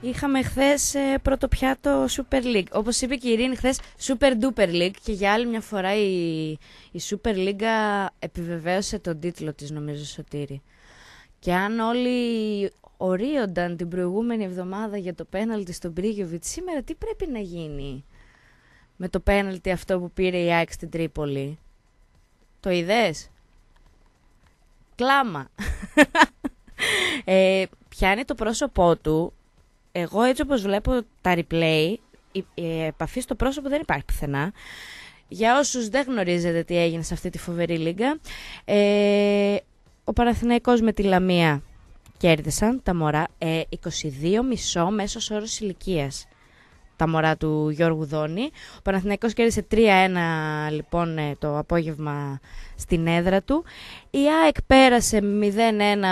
Είχαμε χθες πρώτο πιάτο Super League. Όπως είπε και η Ειρήνη, χθες Super Duper League και για άλλη μια φορά η, Super League επιβεβαίωσε τον τίτλο της, νομίζω, Σωτήρη. Και αν όλοι ορίονταν την προηγούμενη εβδομάδα για το πέναλτι στον Πρίγιοβιτ, σήμερα τι πρέπει να γίνει με το πέναλτι αυτό που πήρε η ΑΕΚ στην Τρίπολη. Το είδες. Κλάμα. Ε, πιάνει το πρόσωπό του εγώ έτσι όπως βλέπω τα replay, η, επαφή στο πρόσωπο δεν υπάρχει πουθενά. Για όσους δεν γνωρίζετε τι έγινε σε αυτή τη φοβερή λίγα, ε, ο Παναθηναϊκός με τη Λαμία κέρδισαν τα μωρά ε, 22 μισό μέσος όρος ηλικίας τα μωρά του Γιώργου Δόνη. Ο Παναθηναϊκός κέρδισε 3-1 λοιπόν ε, το απόγευμα στην έδρα του. Η ΑΕΚ πέρασε 0-1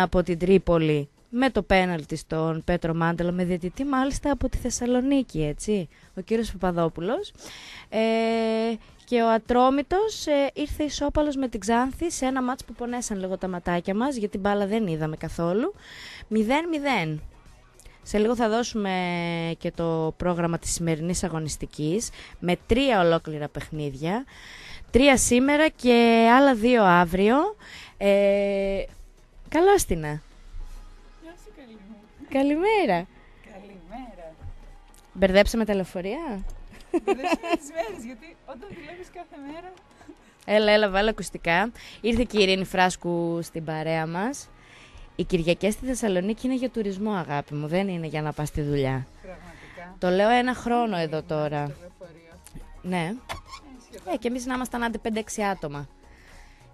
από την Τρίπολη με το πέναλτι στον Πέτρο Μάντελο, με διαιτητή μάλιστα από τη Θεσσαλονίκη, έτσι, ο κύριος Παπαδόπουλος. Ε, και ο Ατρόμητος ε, ήρθε ισόπαλος με την Ξάνθη σε ένα μάτς που πονέσαν λίγο τα ματάκια μας, γιατί μπάλα δεν είδαμε καθόλου. 0-0. Σε λίγο θα δώσουμε και το πρόγραμμα της σημερινής αγωνιστικής με τρία ολόκληρα παιχνίδια. Τρία σήμερα και άλλα δύο αύριο. Ε, στην Καλημέρα. Καλημέρα. Μπερδέψαμε τα λεωφορεία. Μπερδέψαμε τι μέρε, γιατί όταν δουλεύεις κάθε μέρα... Έλα, έλα, βάλω ακουστικά. Ήρθε και η Ειρήνη Φράσκου στην παρέα μας. Οι κυριακή στη Θεσσαλονίκη είναι για τουρισμό, αγάπη μου. Δεν είναι για να πας στη δουλειά. Πραγματικά. Το λέω ένα χρόνο εδώ τώρα. Ναι. Ε, και Εμείς να ήμασταν άντε 5-6 άτομα.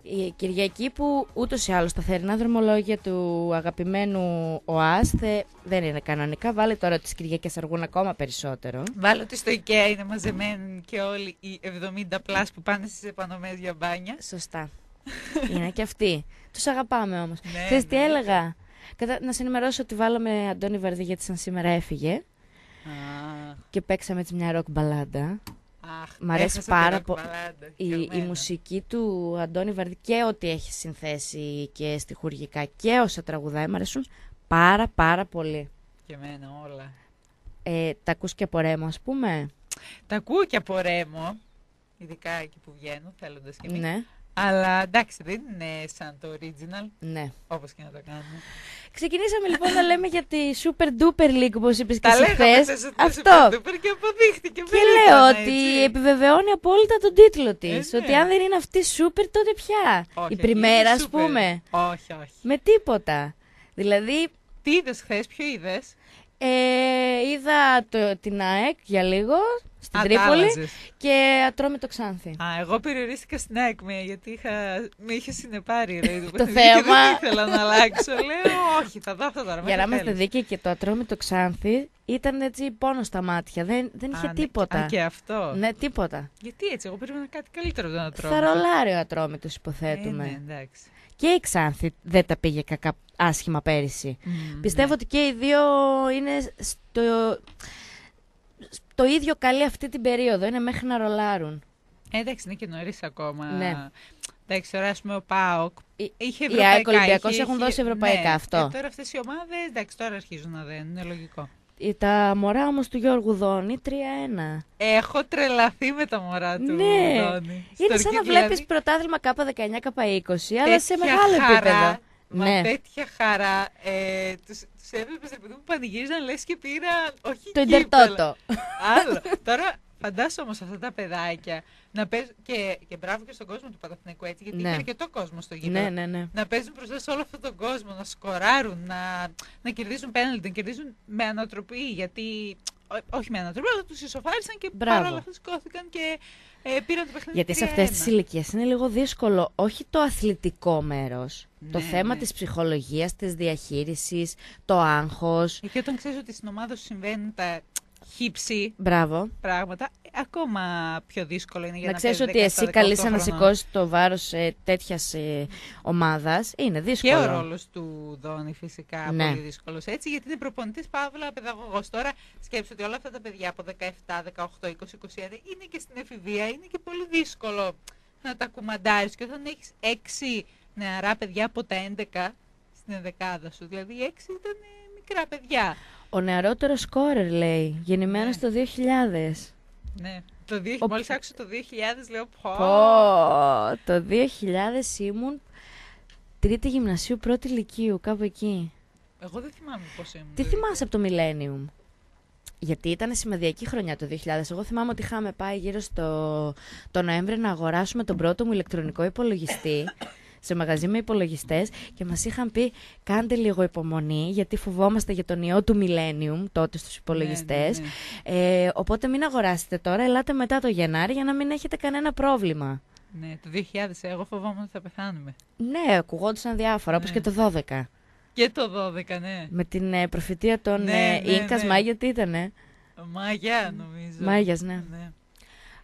Η Κυριακή που ούτως ή άλλως τα θερινά δρομολόγια του αγαπημένου ΟΑΣΤΕ δεν είναι κανονικά. Βάλε τώρα τις Κυριακές αργούν ακόμα περισσότερο. Βάλω ότι στο IKEA είναι μαζεμένοι και όλοι οι 70 πλάσ που πάνε στις επανομέ για μπάνια. Σωστά. είναι και αυτοί. Τους αγαπάμε όμως. Ναι, ναι, Θες τι ναι. έλεγα. Κατα... Να σε ενημερώσω ότι βάλαμε Αντώνη Βαρδί γιατί σαν σήμερα έφυγε. Και παίξαμε έτσι μια ροκ μπαλάντα. Αχ, Μ' αρέσει πάρα πολύ η, μουσική του Αντώνη Βαρδί και ό,τι έχει συνθέσει και στιχουργικά και όσα τραγουδάει μου αρέσουν πάρα πάρα πολύ. Και εμένα όλα. Ε, τα ακούς και από ρέμο ας πούμε. Τα ακούω και από ρέμο, ειδικά εκεί που βγαίνω θέλοντας και εμείς. Ναι. Αλλά εντάξει, δεν είναι σαν το original. Ναι. Όπως και να το κάνουμε. Ξεκινήσαμε λοιπόν να λέμε για τη Super Duper League, όπως είπες και εσύ χθε. Αυτό. Super Duper και αποδείχτηκε. Και λέω ναι, ότι επιβεβαιώνει απόλυτα τον τίτλο της. Ε, ναι. ότι αν δεν είναι αυτή Super, τότε πια. Όχι, η πριμέρα, ας πούμε. Όχι, όχι. Με τίποτα. Δηλαδή. Τι είδες χθες, ποιο είδες. Ε, είδα το, την ΑΕΚ για λίγο στην Τρίπολη και τρώμε το Ξάνθη. Α, εγώ περιορίστηκα στην ΑΕΚΜΕ γιατί είχα, με είχε συνεπάρει ρε, το, το θέμα. Δεν ήθελα να αλλάξω. Λέω, όχι, θα δω αυτό τώρα. Για να είμαστε δίκαιοι και το ατρώμε το Ξάνθη ήταν έτσι πόνο στα μάτια. Δεν, δεν είχε ναι, τίποτα. Ναι, και αυτό. Ναι, τίποτα. Γιατί έτσι, εγώ περίμενα κάτι καλύτερο από τον ατρώμητο. Θα ρολάρει ο του υποθέτουμε. Ε, ναι, εντάξει. Και η Ξάνθη δεν τα πήγε κακά άσχημα πέρυσι. Πιστεύω ναι. ότι και οι δύο είναι στο το ίδιο καλή αυτή την περίοδο. Είναι μέχρι να ρολάρουν. Ε, εντάξει, είναι και νωρίς ακόμα. Ναι. Εντάξει, τώρα ας πούμε ο ΠΑΟΚ είχε ευρωπαϊκά. Οι Ολυμπιακός έχουν δώσει ευρωπαϊκά ναι, αυτό. Και ε, τώρα αυτές οι ομάδες, εντάξει, τώρα αρχίζουν να δένουν, είναι λογικό. Τα μωρά όμως του Γιώργου Δόνη 3-1. Έχω τρελαθεί με τα μωρά του ναι. Δόνη. Είναι σαν να βλέπει δηλαδη δηλαδή... πρωτάθλημα 19 καπα K20, αλλά σε μεγάλο χαρά, επίπεδο. Μα ναι. τέτοια χαρά. Ε, τους, έβλεπε ρε παιδί μου πανηγύριζαν λες και πήρα. Όχι το Ιντερτότο. Άλλο. Τώρα φαντάσου όμως αυτά τα παιδάκια να παίζουν. Και, και μπράβο και στον κόσμο του Παναθηναϊκού έτσι, γιατί ναι. αρκετό κόσμο στο γήπεδο. Ναι, ναι, ναι. Να παίζουν μπροστά σε όλο αυτόν τον κόσμο, να σκοράρουν, να, να κερδίζουν πέναλτι, να κερδίζουν με ανατροπή. Γιατί. όχι με ανατροπή, αλλά τους ισοφάρισαν και παρόλα αυτά και ε, το Γιατί σε αυτές τις ηλικίες είναι λίγο δύσκολο όχι το αθλητικό μέρος. το ναι, θέμα ναι. της ψυχολογίας, της διαχείρισης, το άγχος. Ε, και όταν ξέρεις ότι στην ομάδα σου συμβαίνουν τα χύψη. Μπράβο. Πράγματα. Ακόμα πιο δύσκολο είναι για να Να ξέρεις ότι εσύ καλείσαι να σηκώσεις το βάρος ε, τέτοιας ε, ομάδας. Είναι δύσκολο. Και ο ρόλος του Δόνη φυσικά ναι. πολύ δύσκολος έτσι, γιατί είναι προπονητής Παύλα παιδαγωγός. Τώρα σκέψτε ότι όλα αυτά τα παιδιά από 17, 18, 20, 21 είναι και στην εφηβεία. Είναι και πολύ δύσκολο να τα κουμαντάρεις. Και όταν έχεις έξι νεαρά παιδιά από τα 11 στην δεκάδα σου, δηλαδή έξι ήταν ε, μικρά παιδιά. Ο νεαρότερος σκόρερ λέει, γεννημένος το 2000. Ναι. Το ναι. Μόλις άκουσα το 2000 λέω πω. πω. Το 2000 ήμουν τρίτη γυμνασίου πρώτη λυκείου, κάπου εκεί. Εγώ δεν θυμάμαι πώς ήμουν. Τι δηλαδή. θυμάσαι από το Millennium. Γιατί ήταν σημαδιακή χρονιά το 2000. Εγώ θυμάμαι ότι είχαμε πάει γύρω στο το Νοέμβριο να αγοράσουμε τον πρώτο μου ηλεκτρονικό υπολογιστή. σε μαγαζί με υπολογιστές και μας είχαν πει: Κάντε λίγο υπομονή, γιατί φοβόμαστε για τον ιό του Millennium τότε στους ναι, ναι, υπολογιστές. Ναι. ε, οπότε μην αγοράσετε τώρα, ελάτε μετά το Γενάρη για να μην έχετε κανένα πρόβλημα. Ναι, το 2000, εγώ φοβόμουν ότι θα πεθάνουμε. Ναι, ακουγόντουσαν διάφορα, όπως και το 12. Και το 12, ναι. Με την ε, προφητεία των ναι, ε, Ίνκα Μάγια, τι ήτανε. Μάγια, νομίζω. Μάγιας, ναι.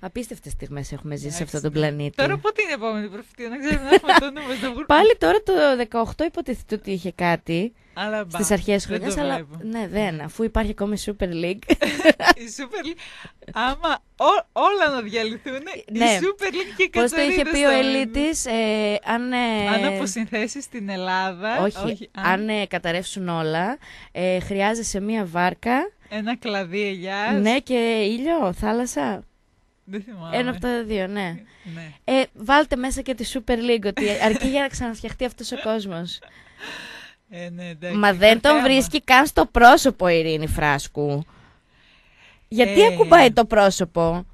Απίστευτες στιγμές έχουμε ζήσει σε αυτόν τον ναι. πλανήτη. Τώρα πότε είναι η επόμενη προφητεία, να ξέρουμε να έχουμε το νου Πάλι τώρα το 18 υποτίθεται ότι είχε κάτι. Στι αρχέ χρονιά, αλλά. Ναι, δεν. Αφού υπάρχει ακόμη η Super League. η Super League. Άμα όλα να διαλυθούν, η ναι. Super League και η Πώς το είχε πει ο Ελίτη, ε, αν. Ε, αν αποσυνθέσεις την Ελλάδα. Όχι. αν ε, καταρρεύσουν όλα, ε, χρειάζεσαι μία βάρκα. Ένα κλαδί ελιάς. Ναι, και ήλιο, θάλασσα. Δεν θυμάμαι. Ένα από τα δύο, ναι. ναι. Ε, βάλτε μέσα και τη Super League, ότι αρκεί για να ξαναφτιαχτεί αυτός ο κόσμος. Ε, ναι, Μα δεν τον βρίσκει καν στο πρόσωπο η Ειρήνη Φράσκου. Γιατί ε. ακουμπάει το πρόσωπο.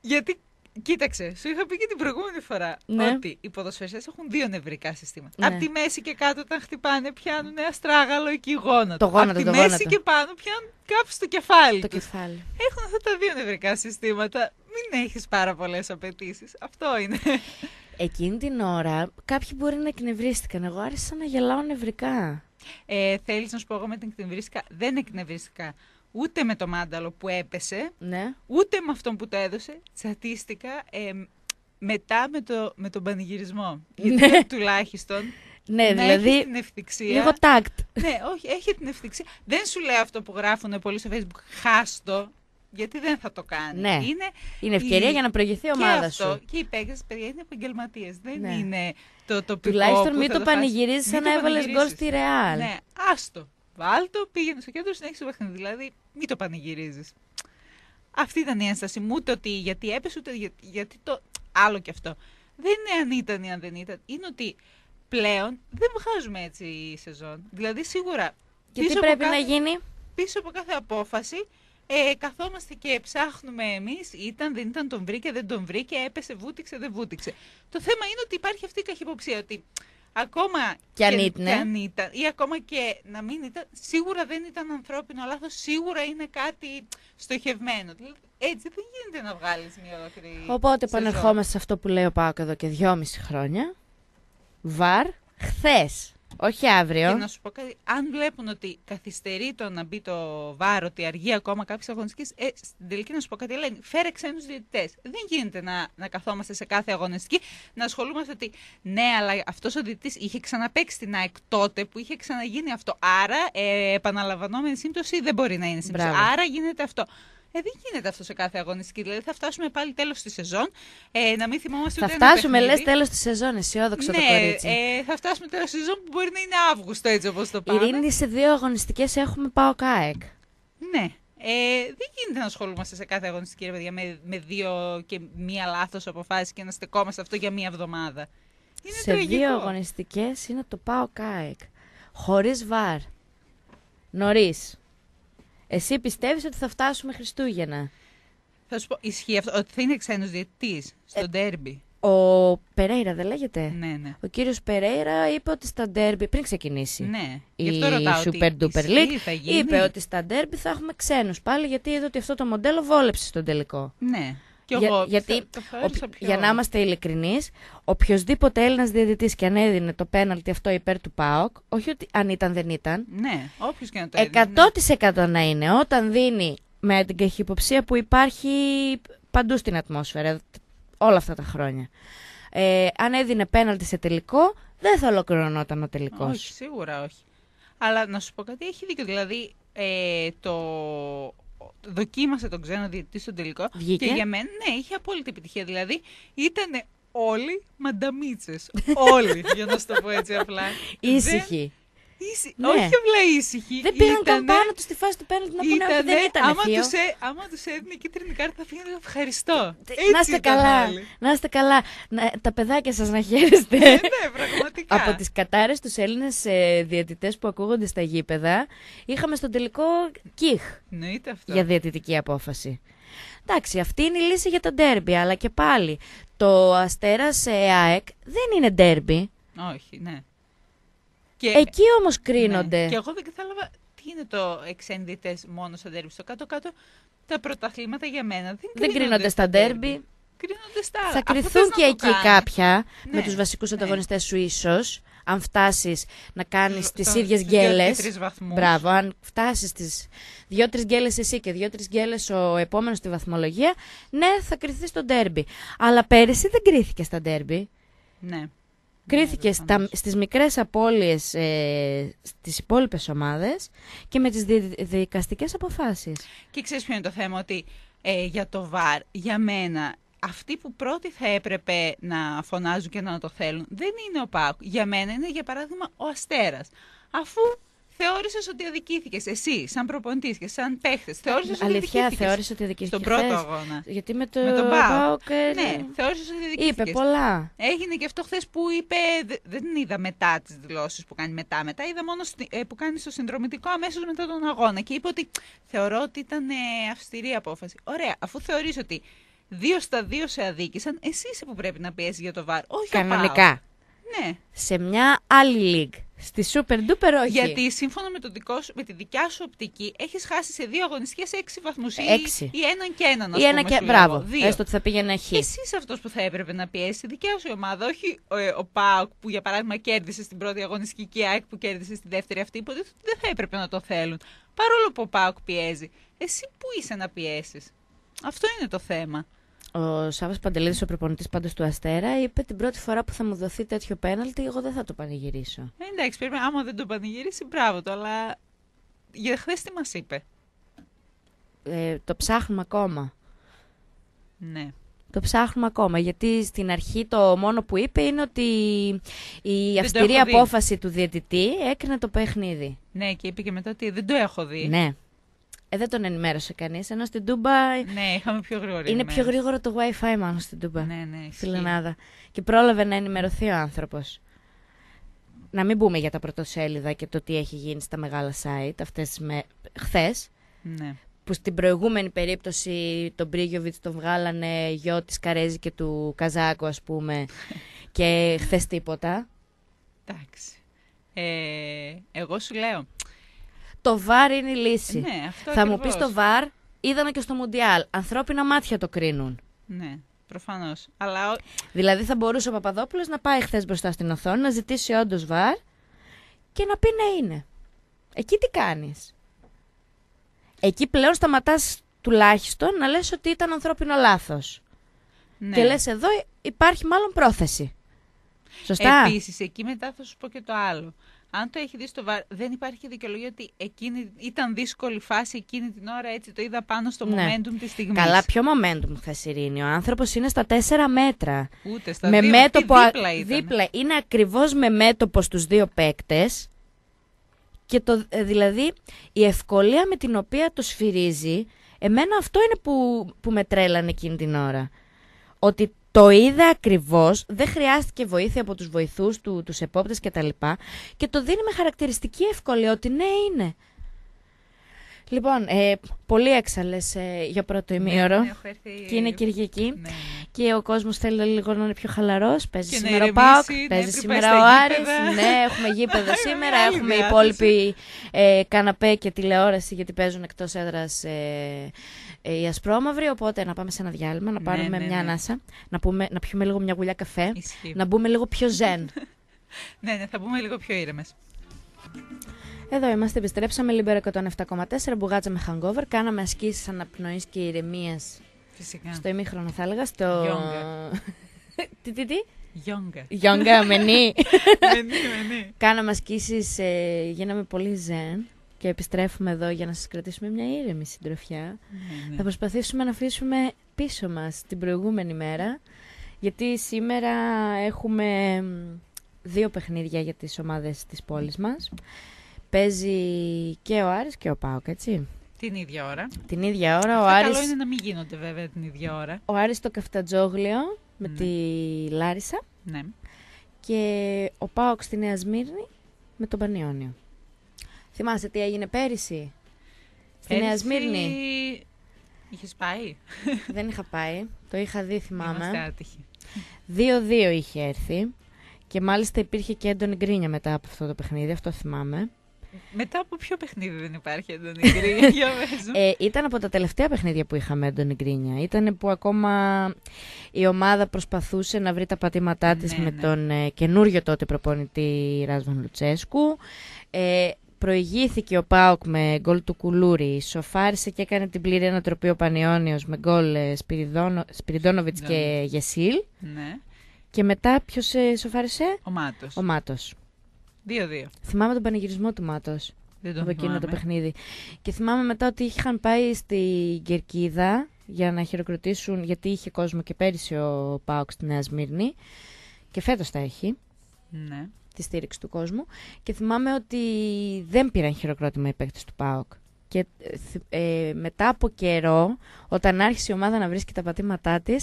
Γιατί Κοίταξε, σου είχα πει και την προηγούμενη φορά ναι. ότι οι ποδοσφαιριστές έχουν δύο νευρικά συστήματα. Ναι. Απ' τη μέση και κάτω όταν χτυπάνε πιάνουν αστράγαλο εκεί γόνατο. Το γόνατο, Απ' τη μέση και πάνω πιάνουν κάπου στο κεφάλι Το κεφάλι. Έχουν αυτά τα δύο νευρικά συστήματα. Μην έχεις πάρα πολλές απαιτήσεις. Αυτό είναι. Εκείνη την ώρα κάποιοι μπορεί να εκνευρίστηκαν. Εγώ άρεσα να γελάω νευρικά. Ε, θέλεις να σου πω εγώ με την εκνευρίστηκα. Δεν εκνευρίστηκα ούτε με το μάνταλο που έπεσε, ναι. ούτε με αυτόν που το έδωσε, τσατίστηκα ε, μετά με, το, με τον πανηγυρισμό. Γιατί ναι. τουλάχιστον ναι, να δηλαδή. Έχει την ευθυξία. Λίγο τάκτ. Ναι, όχι, έχει την ευθυξία. Δεν σου λέει αυτό που γράφουν πολύ στο Facebook. Χάστο. Γιατί δεν θα το κάνει. Ναι. Είναι, είναι ευκαιρία η... για να προηγηθεί η ομάδα και αυτό, σου. Και οι παίκτες, παιδιά, είναι επαγγελματίες. Δεν ναι. είναι το τοπικό. Τουλάχιστον μην το, το πανηγυρίζει σαν να έβαλες γκολ στη Ρεάλ. Ναι, άστο. Βάλτο, πήγαινε στο κέντρο, συνέχισε το παιχνίδι. Δηλαδή, μην το πανηγυρίζεις. Αυτή ήταν η ένσταση μου. Ούτε ότι γιατί έπεσε, ούτε γιατί το. Άλλο κι αυτό. Δεν είναι αν ήταν ή αν δεν ήταν. Είναι ότι πλέον δεν βγάζουμε έτσι η σεζόν. Δηλαδή, σίγουρα. Και πίσω πρέπει να γίνει. Πίσω από κάθε απόφαση ε, καθόμαστε και ψάχνουμε εμείς, ήταν, δεν ήταν, τον βρήκε, δεν τον βρήκε, έπεσε, βούτυξε, δεν βούτυξε. Το θέμα είναι ότι υπάρχει αυτή η καχυποψία, ότι Ακόμα και ε? αν, ήταν. Ή ακόμα και να μην ήταν. Σίγουρα δεν ήταν ανθρώπινο λάθος, σίγουρα είναι κάτι στοχευμένο. Έτσι δεν γίνεται να βγάλεις μια ολόκληρη Οπότε πανερχόμαστε σε αυτό που λέει ο Πάκο εδώ και δυόμιση χρόνια. Βαρ χθες. Όχι αύριο. Και αν βλέπουν ότι καθυστερεί το να μπει το βάρο, ότι αργεί ακόμα κάποιες αγωνιστικές, ε, στην τελική να σου πω κάτι, λένε φέρε ξένους διαιτητές. Δεν γίνεται να, να καθόμαστε σε κάθε αγωνιστική να ασχολούμαστε ότι ναι, αλλά αυτός ο διαιτητής είχε ξαναπέξει την ΑΕΚ τότε που είχε ξαναγίνει αυτό. Άρα, ε, επαναλαμβανόμενη σύμπτωση δεν μπορεί να είναι σύμπτωση. Άρα γίνεται αυτό. Ε, δεν γίνεται αυτό σε κάθε αγωνιστική. Δηλαδή θα φτάσουμε πάλι τέλος τη σεζόν. Ε, να μην θυμόμαστε ούτε Θα φτάσουμε, λες, τέλος τη σεζόν. Αισιόδοξο το ναι, κορίτσι. Ε, θα φτάσουμε τέλος τη σεζόν που μπορεί να είναι Αύγουστο έτσι όπως το πάμε. Ειρήνη, σε δύο αγωνιστικές έχουμε πάω ΚΑΕΚ. Ναι. Ε, δεν γίνεται να ασχολούμαστε σε κάθε αγωνιστική, ρε παιδιά, με, με δύο και μία λάθος αποφάσεις και να στεκόμαστε αυτό για μία εβδομάδα. Είναι σε τραγικό. δύο αγωνιστικές είναι το πάω ΚΑΕΚ. Χωρίς βαρ. Νωρίς. Εσύ πιστεύεις ότι θα φτάσουμε Χριστούγεννα. Θα σου πω, ισχύει αυτό, ότι θα είναι ξένος διαιτητής στο ε, ντέρμπι. Ο Περέιρα δεν λέγεται. Ναι, ναι. Ο κύριος Περέιρα είπε ότι στα ντέρμπι. πριν ξεκινήσει. Ναι. Η Super Duper League. Είπε ότι στα ντέρμπι θα έχουμε ξένους πάλι, γιατί είδε ότι αυτό το μοντέλο βόλεψε στον τελικό. Ναι για, γιατί, για να είμαστε ειλικρινείς, οποιοδήποτε Έλληνας διαιτητής και αν έδινε το πέναλτι αυτό υπέρ του ΠΑΟΚ, όχι ότι αν ήταν δεν ήταν. Ναι, όποιος και να το έδινε. 100% ναι. να είναι. Όταν δίνει με την καχυποψία που υπάρχει παντού στην ατμόσφαιρα όλα αυτά τα χρόνια. Ε, αν έδινε πέναλτι σε τελικό, δεν θα ολοκληρωνόταν ο τελικός. Όχι, σίγουρα όχι. Αλλά να σου πω κάτι, έχει δίκιο. Δηλαδή, ε, το δοκίμασε τον ξένο διαιτητή στον τελικό. Και για μένα, ναι, είχε απόλυτη επιτυχία. Δηλαδή, ήταν όλοι μανταμίτσες. όλοι, για να σου το πω έτσι απλά. Ήσυχοι. Ήσυ... Ναι. Όχι απλά ήσυχη. Δεν πήγαν καν πάνω τους στη φάση του πέναλτ να πούνε ότι δεν ήταν άμα Τους έ... Ε- άμα τους έδινε κίτρινη κάρτα θα να ευχαριστώ. Έτσι να είστε καλά. Να είστε καλά. Να... Τα παιδάκια σας να χαίρεστε. Ε, ναι, πραγματικά. Από τις κατάρες τους Έλληνες ε, διαιτητές που ακούγονται στα γήπεδα είχαμε στον τελικό κιχ ναι, αυτό. για διαιτητική απόφαση. Εντάξει, αυτή είναι η λύση για το ντέρμπι, αλλά και πάλι το Αστέρας ε, ΑΕΚ δεν είναι ντέρμπι. Όχι, ναι. Και... Εκεί όμως ναι. κρίνονται. Ναι. Και εγώ δεν κατάλαβα τι είναι το εξενδυτές μόνο στα ντέρμπι. Στο κάτω-κάτω τα πρωταθλήματα για μένα δεν κρίνονται, δεν κρίνονται στα ντέρμπι. Κρίνονται στα άλλα. Θα κρυθούν και εκεί κάνεις. κάποια ναι. με τους βασικούς ναι. ανταγωνιστές σου ίσως. Αν φτάσεις να κάνεις τι ίδιε γκέλε. Μπράβο, αν φτάσεις τις δύο-τρει γκέλες εσύ και δύο-τρει γκέλες ο επόμενος στη βαθμολογία, ναι, θα κρυθείς στο ντέρμπι. Αλλά πέρυσι δεν κρίθηκε στα ντέρμπι. Ναι κρίθηκε στα, στις μικρές απώλειες ε, στις υπόλοιπες ομάδες και με τις δικαστικές αποφάσεις. Και ξέρεις ποιο είναι το θέμα, ότι ε, για το ΒΑΡ, για μένα, αυτοί που πρώτοι θα έπρεπε να φωνάζουν και να το θέλουν, δεν είναι ο ΠΑΚ. Για μένα είναι, για παράδειγμα, ο Αστέρας. Αφού θεώρησες ότι αδικήθηκες. Εσύ, σαν προπονητής και σαν παίχτες, θεώρησες ότι αδικήθηκε. Αλήθεια, θεώρησε ότι αδικήθηκες. Στον πρώτο αγώνα. Γιατί με το, τον Πάοκ. Ε, ναι, ναι. θεώρησες ότι αδικήθηκε. Είπε πολλά. Έγινε και αυτό χθες που είπε. Δεν είδα μετά τις δηλώσεις που κάνει μετά. Μετά είδα μόνο ε, που κάνει στο συνδρομητικό αμέσως μετά τον αγώνα. Και είπε ότι θεωρώ ότι ήταν ε, αυστηρή απόφαση. Ωραία, αφού θεωρείς ότι δύο στα δύο σε αδίκησαν, εσύ που πρέπει να πιέσεις για το βάρο. Όχι Κανονικά. Ναι. Σε μια άλλη league Στη super duper όχι. Γιατί σύμφωνα με, το δικό σου, με τη δικιά σου οπτική έχεις χάσει σε δύο αγωνιστικές έξι βαθμούς. Ή, ή έναν και έναν. Ή ένα και. Μπράβο. Δύο. Έστω ότι θα πήγαινε χ. Εσύ αυτός που θα έπρεπε να πιέσεις Η δικιά σου ομάδα. Όχι ε, ο, ε, Πάοκ που για παράδειγμα κέρδισε στην πρώτη αγωνιστική και η ΑΕΚ που κέρδισε στη δεύτερη. Αυτή υποτίθεται ότι δεν θα έπρεπε να το θέλουν. Παρόλο που ο Πάοκ πιέζει. Εσύ που είσαι να πιέσεις. Αυτό είναι το θέμα. Ο Σάβα Παντελήδη, ο προπονητής πάντως του Αστέρα, είπε την πρώτη φορά που θα μου δοθεί τέτοιο πέναλτι, εγώ δεν θα το πανηγυρίσω. Ε, εντάξει, πρέπει, άμα δεν το πανηγυρίσει, μπράβο το, αλλά για χθες τι μας είπε. Ε, το ψάχνουμε ακόμα. Ναι. Το ψάχνουμε ακόμα, γιατί στην αρχή το μόνο που είπε είναι ότι η αυστηρή απόφαση του διαιτητή έκρινε το παιχνίδι. Ναι, και είπε και μετά ότι δεν το έχω δει. Ναι. Ε, δεν τον ενημέρωσε κανείς. Ενώ στην Τούμπα. Ναι, είχαμε πιο γρήγορο. Είναι πιο γρήγορο το WiFi, μάλλον στην Τούμπα. Ναι, ναι, Και πρόλαβε να ενημερωθεί ο άνθρωπος. Να μην πούμε για τα πρωτοσέλιδα και το τι έχει γίνει στα μεγάλα site αυτές με... χθες. Ναι. Που στην προηγούμενη περίπτωση τον Πρίγιοβιτ τον βγάλανε γιο της Καρέζη και του Καζάκου ας πούμε και χθες τίποτα. Εντάξει. Ε, εγώ σου λέω, το βαρ είναι η λύση. Ε, ναι, θα μου πεις το βαρ, είδαμε και στο Μουντιάλ. Ανθρώπινα μάτια το κρίνουν. Ναι, προφανώς. Αλλά... Δηλαδή θα μπορούσε ο Παπαδόπουλος να πάει χθες μπροστά στην οθόνη, να ζητήσει όντως βαρ και να πει ναι είναι. Εκεί τι κάνεις. Εκεί πλέον σταματάς τουλάχιστον να λες ότι ήταν ανθρώπινο λάθος. Ναι. Και λες εδώ υπάρχει μάλλον πρόθεση. Σωστά. Επίσης, εκεί μετά θα σου πω και το άλλο αν το έχει δει στο βαρ, δεν υπάρχει δικαιολογία ότι εκείνη ήταν δύσκολη φάση εκείνη την ώρα, έτσι το είδα πάνω στο ναι. momentum της στιγμής. Καλά, ποιο momentum θα σιρήνει. Ο άνθρωπος είναι στα τέσσερα μέτρα. Ούτε στα με δύο, μέτωπο, δίπλα, ήταν. δίπλα. Είναι ακριβώς με μέτωπο στους δύο παίκτες. Και το, ε, δηλαδή η ευκολία με την οποία το σφυρίζει, εμένα αυτό είναι που, που με τρέλανε εκείνη την ώρα. Ότι το είδα ακριβώς, δεν χρειάστηκε βοήθεια από τους βοηθούς του, τους επόπτες κτλ. Και, και το δίνει με χαρακτηριστική ευκολία ότι ναι είναι. Λοιπόν, ε, πολύ έξαλε για πρώτο ναι, ημίωρο. Ναι, Και είναι Κυριακή. Ναι, ναι. Και ο κόσμος θέλει λίγο να είναι πιο χαλαρός. Παίζει σήμερα ο Πάοκ, παίζει σήμερα ο Άρης. Ναι, έχουμε γήπεδο σήμερα. έχουμε υπόλοιπη ε, καναπέ και τηλεόραση γιατί παίζουν εκτός έδρας ε, ε, οι ασπρόμαυροι. Οπότε να πάμε σε ένα διάλειμμα, να πάρουμε μια ανάσα, να, πούμε, να πιούμε λίγο μια γουλιά καφέ, να μπούμε λίγο πιο ζεν. ναι, ναι, θα μπούμε λίγο πιο ήρεμες. Εδώ είμαστε, επιστρέψαμε Λίμπερο 107,4, μπουγάτσα με hangover. Κάναμε ασκήσεις αναπνοής και ηρεμίας Φυσικά. Στο ημίχρονο, θα έλεγα. Στο... Γιόγκα. τι, τι, τι. Γιόγκα. Γιόγκα, μενή. μενή, μενή. Κάναμε ασκήσεις, ε, γίναμε πολύ ζεν. Και επιστρέφουμε εδώ για να σας κρατήσουμε μια ήρεμη συντροφιά. Θα προσπαθήσουμε να αφήσουμε πίσω μας την προηγούμενη μέρα. Γιατί σήμερα έχουμε δύο παιχνίδια για τις ομάδες της πόλης μας. Παίζει και ο Άρης και ο Πάοκ, έτσι. Την ίδια ώρα. Την ίδια ώρα. ο Άρης... Καλό είναι να μην γίνονται βέβαια την ίδια ώρα. Ο Άρης το Καφτατζόγλιο με ναι. τη Λάρισα. Ναι. Και ο Πάοκ στη Νέα Σμύρνη με τον Πανιόνιο. Θυμάσαι τι έγινε πέρυσι. Στη Νέα Σμύρνη. Είχες πάει. Δεν είχα πάει. Το είχα δει, θυμάμαι. Είμαστε άτυχοι. 2-2 είχε έρθει. Και μάλιστα υπήρχε και έντονη γκρίνια μετά από αυτό το παιχνίδι, αυτό θυμάμαι. Μετά από ποιο παιχνίδι δεν υπάρχει Αντώνη Γκρίνια, για ε, Ήταν από τα τελευταία παιχνίδια που είχαμε Αντώνη Γκρίνια. Ήταν που ακόμα η ομάδα προσπαθούσε να βρει τα πατήματά της ναι, με ναι. τον ε, καινούριο τότε προπονητή Ράσβαν Λουτσέσκου. Ε, προηγήθηκε ο Πάοκ με γκολ του Κουλούρη, σοφάρισε και έκανε την πλήρη ανατροπή ο Πανιόνιος με γκολ ε, Σπυριδόνο, και Γεσίλ. Ναι. Και μετά ποιος ε, σοφάρισε? Ο Μάτος δυο Θυμάμαι τον πανηγυρισμό του Μάτος. Δεν το από εκείνο το παιχνίδι. Και θυμάμαι μετά ότι είχαν πάει στην Κερκίδα για να χειροκροτήσουν, γιατί είχε κόσμο και πέρυσι ο ΠΑΟΚ στη Νέα Σμύρνη. Και φέτος τα έχει. Ναι. Τη στήριξη του κόσμου. Και θυμάμαι ότι δεν πήραν χειροκρότημα οι παίκτες του Πάοκ. Και ε, ε, μετά από καιρό, όταν άρχισε η ομάδα να βρίσκει τα πατήματά της,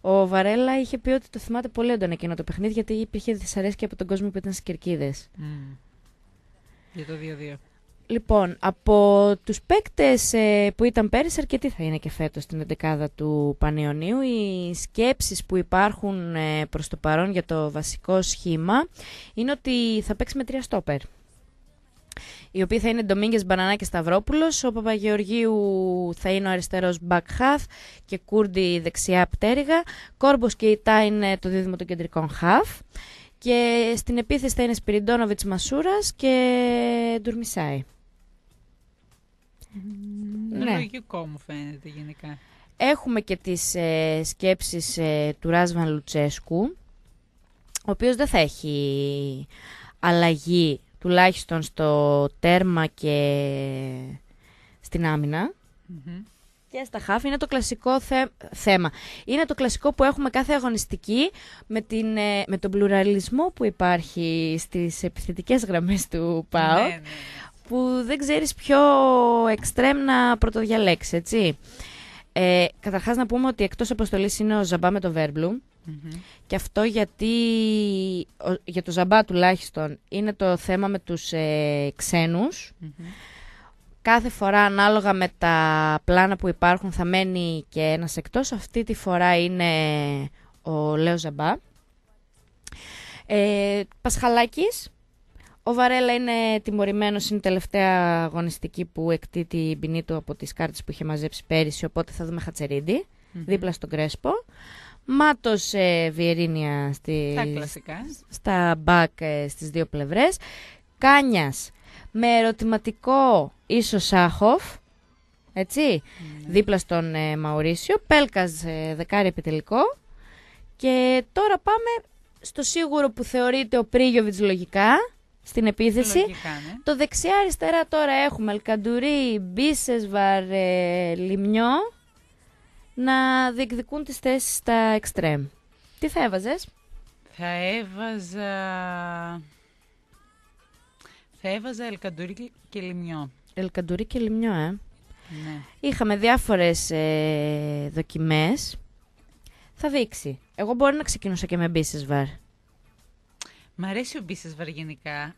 ο Βαρέλα είχε πει ότι το θυμάται πολύ έντονα εκείνο το παιχνίδι, γιατί υπήρχε δυσαρέσκεια από τον κόσμο που ήταν στις κερκίδες. Mm. Για το 2-2. Λοιπόν, από τους παίκτες ε, που ήταν πέρυσι, αρκετοί θα είναι και φέτος στην 11η του Πανεωνίου. Οι σκέψεις που υπάρχουν ε, προς το παρόν για το βασικό σχήμα είναι ότι θα παίξει με τρία στόπερ η οποία θα είναι Ντομίνγκες και Σταυρόπουλος, ο Παπαγεωργίου θα είναι ο αριστερός Μπακχάθ και Κούρντι δεξιά πτέρυγα. Κόρμπος και Ιτά είναι το δίδυμο των κεντρικών Χαφ Και στην επίθεση θα είναι Σπυριντόνοβιτ Μασούρας και Ντουρμισάη. Ναι. Λογικό μου φαίνεται γενικά. Έχουμε και τις ε, σκέψεις ε, του Ράσβαν Λουτσέσκου, ο οποίος δεν θα έχει αλλαγή τουλάχιστον στο τέρμα και στην αμυνα mm-hmm. Και στα χάφη είναι το κλασικό θέμα. Είναι το κλασικό που έχουμε κάθε αγωνιστική με, την, ε, με τον πλουραλισμό που υπάρχει στις επιθετικές γραμμές του ΠΑΟ. Ναι, ναι, ναι. Που δεν ξέρεις πιο εξτρέμ να πρωτοδιαλέξεις, έτσι. Ε, καταρχάς να πούμε ότι εκτός αποστολής είναι ο Ζαμπά με τον Βέρμπλουμ. Και αυτό γιατί, για το Ζαμπά τουλάχιστον, είναι το θέμα με τους ε, ξενους Κάθε φορά ανάλογα με τα πλάνα που υπάρχουν θα μένει και ένας εκτός. Αυτή τη φορά είναι ο Λέος Ζαμπά. Ε, Πασχαλάκης. Ο Βαρέλα είναι τιμωρημένος, είναι η τελευταία αγωνιστική που εκτεί την ποινή του από τις κάρτες που είχε μαζέψει πέρυσι. Οπότε θα δουμε Χατσερίδη, δίπλα στον Κρέσπο. Μάτος ε, Βιερίνια στη, στα μπακ ε, στις δύο πλευρές. Κάνιας με ερωτηματικό ίσο Σάχοφ. Έτσι, ναι. δίπλα στον ε, Μαουρίσιο. Πέλκας ε, δεκάρι επιτελικό. Και τώρα πάμε στο σίγουρο που θεωρείται ο Πρίγιοβιτς λογικά στην επίθεση. Ναι. Το δεξιά αριστερά τώρα έχουμε Αλκαντουρί, Μπίσεσβαρ, ε, να διεκδικούν τις θέσεις στα εξτρέμ. Τι θα έβαζες? Θα έβαζα... Θα έβαζα ελκαντουρί και λιμιό. Ελκαντουρί και λιμιό, ε. Ναι. Είχαμε διάφορες ε, δοκιμές. Θα δείξει. Εγώ μπορεί να ξεκινούσα και με βαρ. Μ' αρέσει ο βαρ γενικά.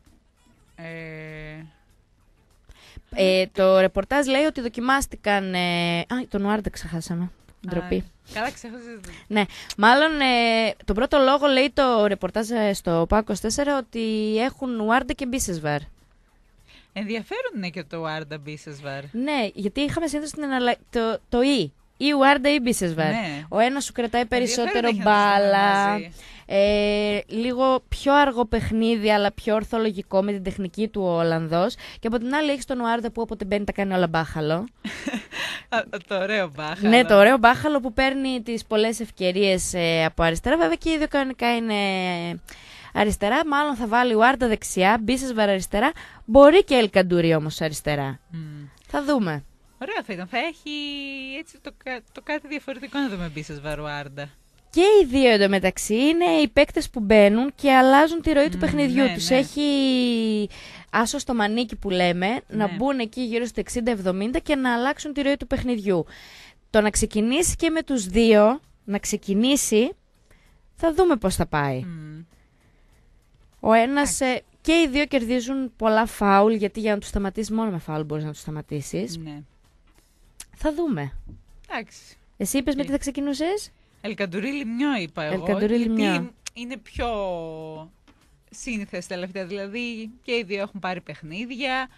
Ε... Ε, το ρεπορτάζ λέει ότι δοκιμάστηκαν... Ε, Α, τον Νουάρ ξεχάσαμε. Ντροπή. Καλά, ξέχασε. Ναι. Μάλλον ε, τον πρώτο λόγο λέει το ρεπορτάζ ε, στο Πάκο 4 ότι έχουν Warda και Μπίσεσβαρ. Ενδιαφέρον είναι και το warda Μπίσεσβαρ. Ναι, γιατί είχαμε συνήθως το, το E ή ο ή Μπίσεσβερ. Ναι. Ο ένας σου κρατάει περισσότερο μπάλα. Ε, λίγο πιο αργό παιχνίδι, αλλά πιο ορθολογικό με την τεχνική του ο Ολλανδός. Και από την άλλη έχεις τον Ουάρντα που όποτε μπαίνει τα κάνει όλα μπάχαλο. το ωραίο μπάχαλο. Ναι, το ωραίο μπάχαλο που παίρνει τις πολλές ευκαιρίες ε, από αριστερά. Βέβαια και οι δύο κανονικά είναι αριστερά. Μάλλον θα βάλει Ουάρντα δεξιά, Μπίσεσβερ αριστερά. Μπορεί και ελκαντούρι όμως αριστερά. Mm. Θα δούμε. Ωραία θα ήταν. Θα έχει έτσι το, το κάτι διαφορετικό να δούμε μπει Βαρουάρντα. Και οι δύο εντωμεταξύ είναι οι παίκτες που μπαίνουν και αλλάζουν τη ροή του mm, παιχνιδιού ναι, τους. Ναι. Έχει άσο στο μανίκι που λέμε να ναι. μπουν εκεί γύρω στο 60-70 και να αλλάξουν τη ροή του παιχνιδιού. Το να ξεκινήσει και με τους δύο, να ξεκινήσει, θα δούμε πώς θα πάει. Mm. Ο ένας. Ε, και οι δύο κερδίζουν πολλά φάουλ, γιατί για να τους σταματήσεις μόνο με φάουλ μπορείς να τους σταματήσεις. Ναι. Θα δούμε. Εσύ είπες με ε. τι θα ξεκινούσες. Ελκαντουρί λιμιό, είπα εγώ. Ελκαντουρί λιμιό. Είναι πιο σύνηθες τελευταία. Δηλαδή και οι δύο έχουν πάρει παιχνίδια.